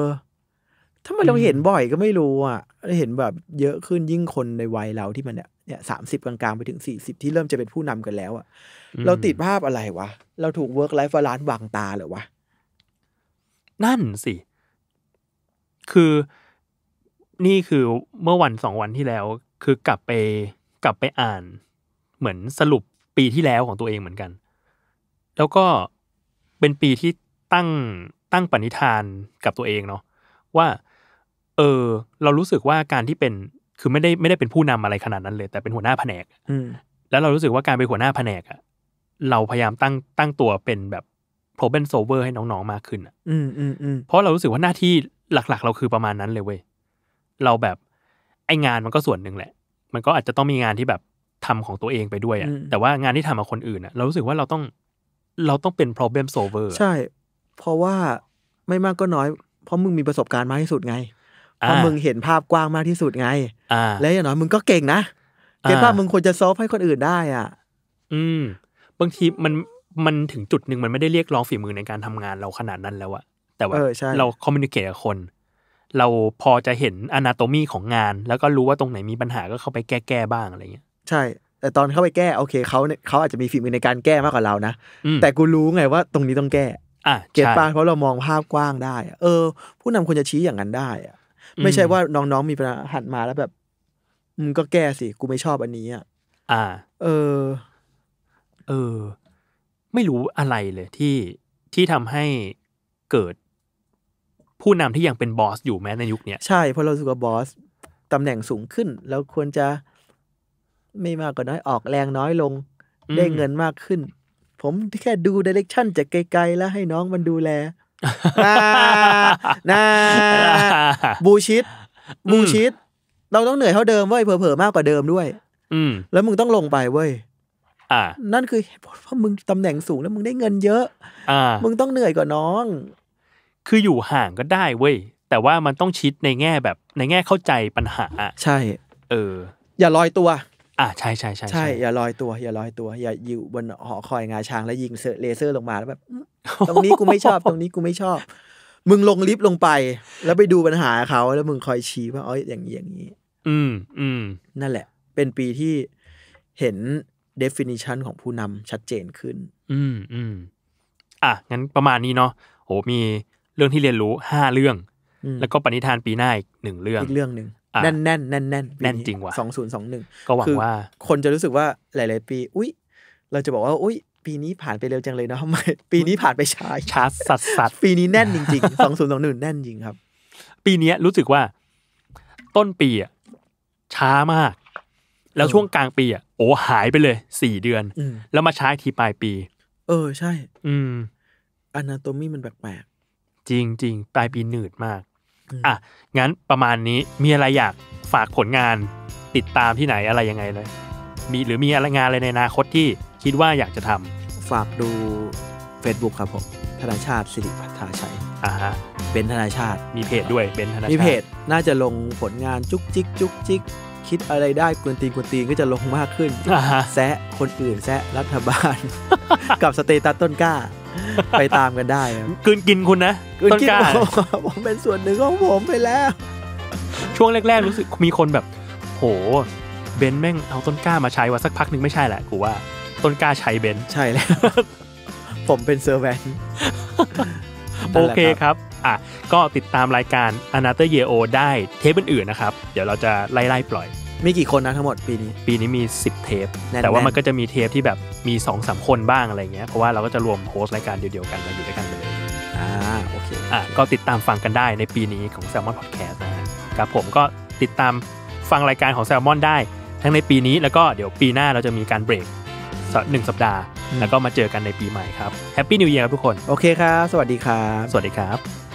ทำไมเราเห็นบ่อยก็ไม่รู้อ่ะเห็นแบบเยอะขึ้นยิ่งคนในวัยเราที่มันเนี่ยเนี่ยสามสิบกลางๆไปถึงสี่สิบที่เริ่มจะเป็นผู้นำกันแล้วอะเราติดภาพอะไรวะเราถูกเวิร์กไลฟ์ฟาลานวางตาเหรอวะนั่นสิ คือนี่คือเมื่อวันสองวันที่แล้ว คือกลับไป กลับไปอ่าน เหมือนสรุปปีที่แล้วของตัวเองเหมือนกัน แล้วก็เป็นปีที่ตั้งตั้งปณิธานกับตัวเองเนาะว่า เออ เรารู้สึกว่าการที่เป็น คือไม่ได้ไม่ได้เป็นผู้นำอะไรขนาดนั้นเลย แต่เป็นหัวหน้าแผนก อืแล้วเรารู้สึกว่าการเป็นหัวหน้าแผนกอะเราพยายามตั้งตั้งตัวเป็นแบบโปรเบนโซเวอร์ให้น้องๆมากขึ้นอ่ะืมอืมอืมเพราะเรารู้สึกว่าหน้าที่หลัก ๆ เราคือประมาณนั้นเลยเว้ย เราแบบ ไองานมันก็ส่วนหนึ่งแหละ มันก็อาจจะต้องมีงานที่แบบทำของตัวเองไปด้วยอ่ะ แต่ว่างานที่ทำกับคนอื่นอ่ะเรารู้สึกว่าเราต้อง เราต้องเป็น problem solver ใช่ เพราะว่าไม่มากก็น้อย เพราะมึงมีประสบการณ์มากที่สุดไง เพราะมึงเห็นภาพกว้างมากที่สุดไง แล้วอย่างน้อยมึงก็เก่งนะเก่งภาพมึงควรจะซอฟให้คนอื่นได้อ่ะอืม บางทีมันมันถึงจุดหนึ่งมันไม่ได้เรียกร้องฝีมือในการทำงานเราขนาดนั้นแล้วอะแต่ว่าเราคอมมิวนิเคชกับคน เราพอจะเห็นอนาโตมีของงาน แล้วก็รู้ว่าตรงไหนมีปัญหาก็เข้าไปแก้แก้บ้างอะไรเงี้ย ใช่ แต่ตอนเข้าไปแก้ โอเคเขาเขาอาจจะมีฝีมือในการแก้มากกว่าเรานะแต่กูรู้ไงว่าตรงนี้ต้องแก้เก็ตปาเพราะเรามองภาพกว้างได้ เออ ผู้นำควรจะชี้อย่างนั้นได้อะไม่ใช่ว่าน้องๆมีปัญหาหันมาแล้วแบบมึงก็แก้สิกูไม่ชอบอันนี้อ่ะอ่า เออ เออไม่รู้อะไรเลยที่ที่ทำให้เกิด ผู้นำที่ยังเป็นบอสอยู่แม้ในยุคนี้ใช่เพราะเราสึกว่าบอสตำแหน่งสูงขึ้น แล้วควรจะ ไม่มากก็น้อยออกแรงน้อยลง ได้เงินมากขึ้น ผมแค่ดูดิเรกชันจากไกลๆ แล้วให้น้องมันดูแลนะบูชิดบูชิด เราต้องเหนื่อยเท่าเดิมเว้ยเผลอๆมากกว่าเดิมด้วย อืแล้วมึงต้องลงไป เว้ยนั่นคือเหตุผลว่ามึงตำแหน่งสูงแล้วมึงได้เงินเยอะอ่ามึงต้องเหนื่อยกว่าน้อง คืออยู่ห่างก็ได้เว้ย แต่ว่ามันต้องชิดในแง่แบบ ในแง่เข้าใจปัญหา ใช่ เออ อย่าลอยตัว อ่าใช่ใช่ใช่ใช่ อย่าลอยตัว อย่าลอยตัวอย่าอยู่บนหอคอยงาช้าง แล้วยิงเลเซอร์ลงมาแล้วแบบ ตรงนี้กูไม่ชอบตรงนี้กูไม่ชอบ มึงลงลิฟต์ลงไป แล้วไปดูปัญหาเขาแล้วมึงคอยชี้ว่าอ๋ออย่างนี้อย่างนี้ อืม อืม นั่นแหละ เป็นปีที่เห็น definition ของผู้นำชัดเจนขึ้น อืม อืม อ่ะ งั้นประมาณนี้เนาะโอหมีเรื่องที่เรียนรู้ห้าเรื่อง แล้วก็ปณิธานปีหน้าอีกหนึ่งเรื่อง อีกเรื่องหนึ่งแน่นแน่นแน่นแน่นแน่นจริงว่ะสองศูนย์สองหนึ่ง ก็หวังว่า คนจะรู้สึกว่าหลายๆปี อุ้ยเราจะบอกว่า อุ้ยปีนี้ผ่านไปเร็วจังเลยเนาะทำไมปีนี้ผ่านไปช้า ช้าสัดสัสปีนี้แน่นจริงๆสองศูนย์สองหนึ่งแน่นจริงครับ ปีนี้รู้สึกว่า ต้นปีอ่ะช้ามากแล้วช่วงกลางปีอ่ะโอ้หายไปเลยสี่เดือน แล้วมาใช้ทีปลายปี เออใช่ อืม อนาโตมีมันแปลกๆจริงจริงปลายปีหนืดมากอ่ะงั้นประมาณนี้มีอะไรอยากฝากผลงานติดตามที่ไหนอะไรยังไงเลย มีหรือมีอะไรงานอะไรในอนาคตที่คิดว่าอยากจะทำฝากดู Facebook ครับผมธนาชาติสิริพัฒนาชัยอ่าฮะเป็นธนาชาติ มีเพจด้วย เป็นธนาชาติมีเพจน่าจะลงผลงานจุกจิกจุกจิกคิดอะไรได้กวนตีนกวนตีนก็จะลงมากขึ้นแซะ คนอื่นแซะ รัฐบาล กับสเตตัสต้นกล้า ไปตามกันได้กินกินคุณนะต้นกล้าผมเป็นส่วนหนึ่งของผม ไปแล้ว ช่วงแรกๆรู้สึกมีคนแบบ โหเบนแม่งเอาต้นกล้ามาใช้ว่าสักพักหนึ่งไม่ใช่แหละ กูว่าต้นกล้าใช้เบนใช่แล้ว ผมเป็นเซอร์แวนโอเคครับ อ่ะ ก็ติดตามรายการ Another Year O ได้เทปอื่นๆ นะครับ เดี๋ยวเราจะไล่ ๆ ปล่อย มีกี่คนนะทั้งหมดปีนี้ ปีนี้มี 10 เทป แต่ว่ามันก็จะมีเทปที่แบบมี2อสคนบ้างอะไรเงี้ย เพราะว่าเราก็จะรวมโฮสต์รายการเดียวกันมาอยู่ด้วยกันไปเลย อ่า โอเค อ่ะ ก็ติดตามฟังกันได้ในปีนี้ของ Salmon Podcast นะครับผมก็ติดตามฟังรายการของ Salmon ได้ ทั้งในปีนี้แล้วก็เดี๋ยวปีหน้าเราจะมีการเบรกหนึ่งสัปดาห์แล้วก็มาเจอกันในปีใหม่ครับแฮปปี้นิวเยียร์ครับทุกคนโอเคครับ สวัสดีครับ สวัสดีครับ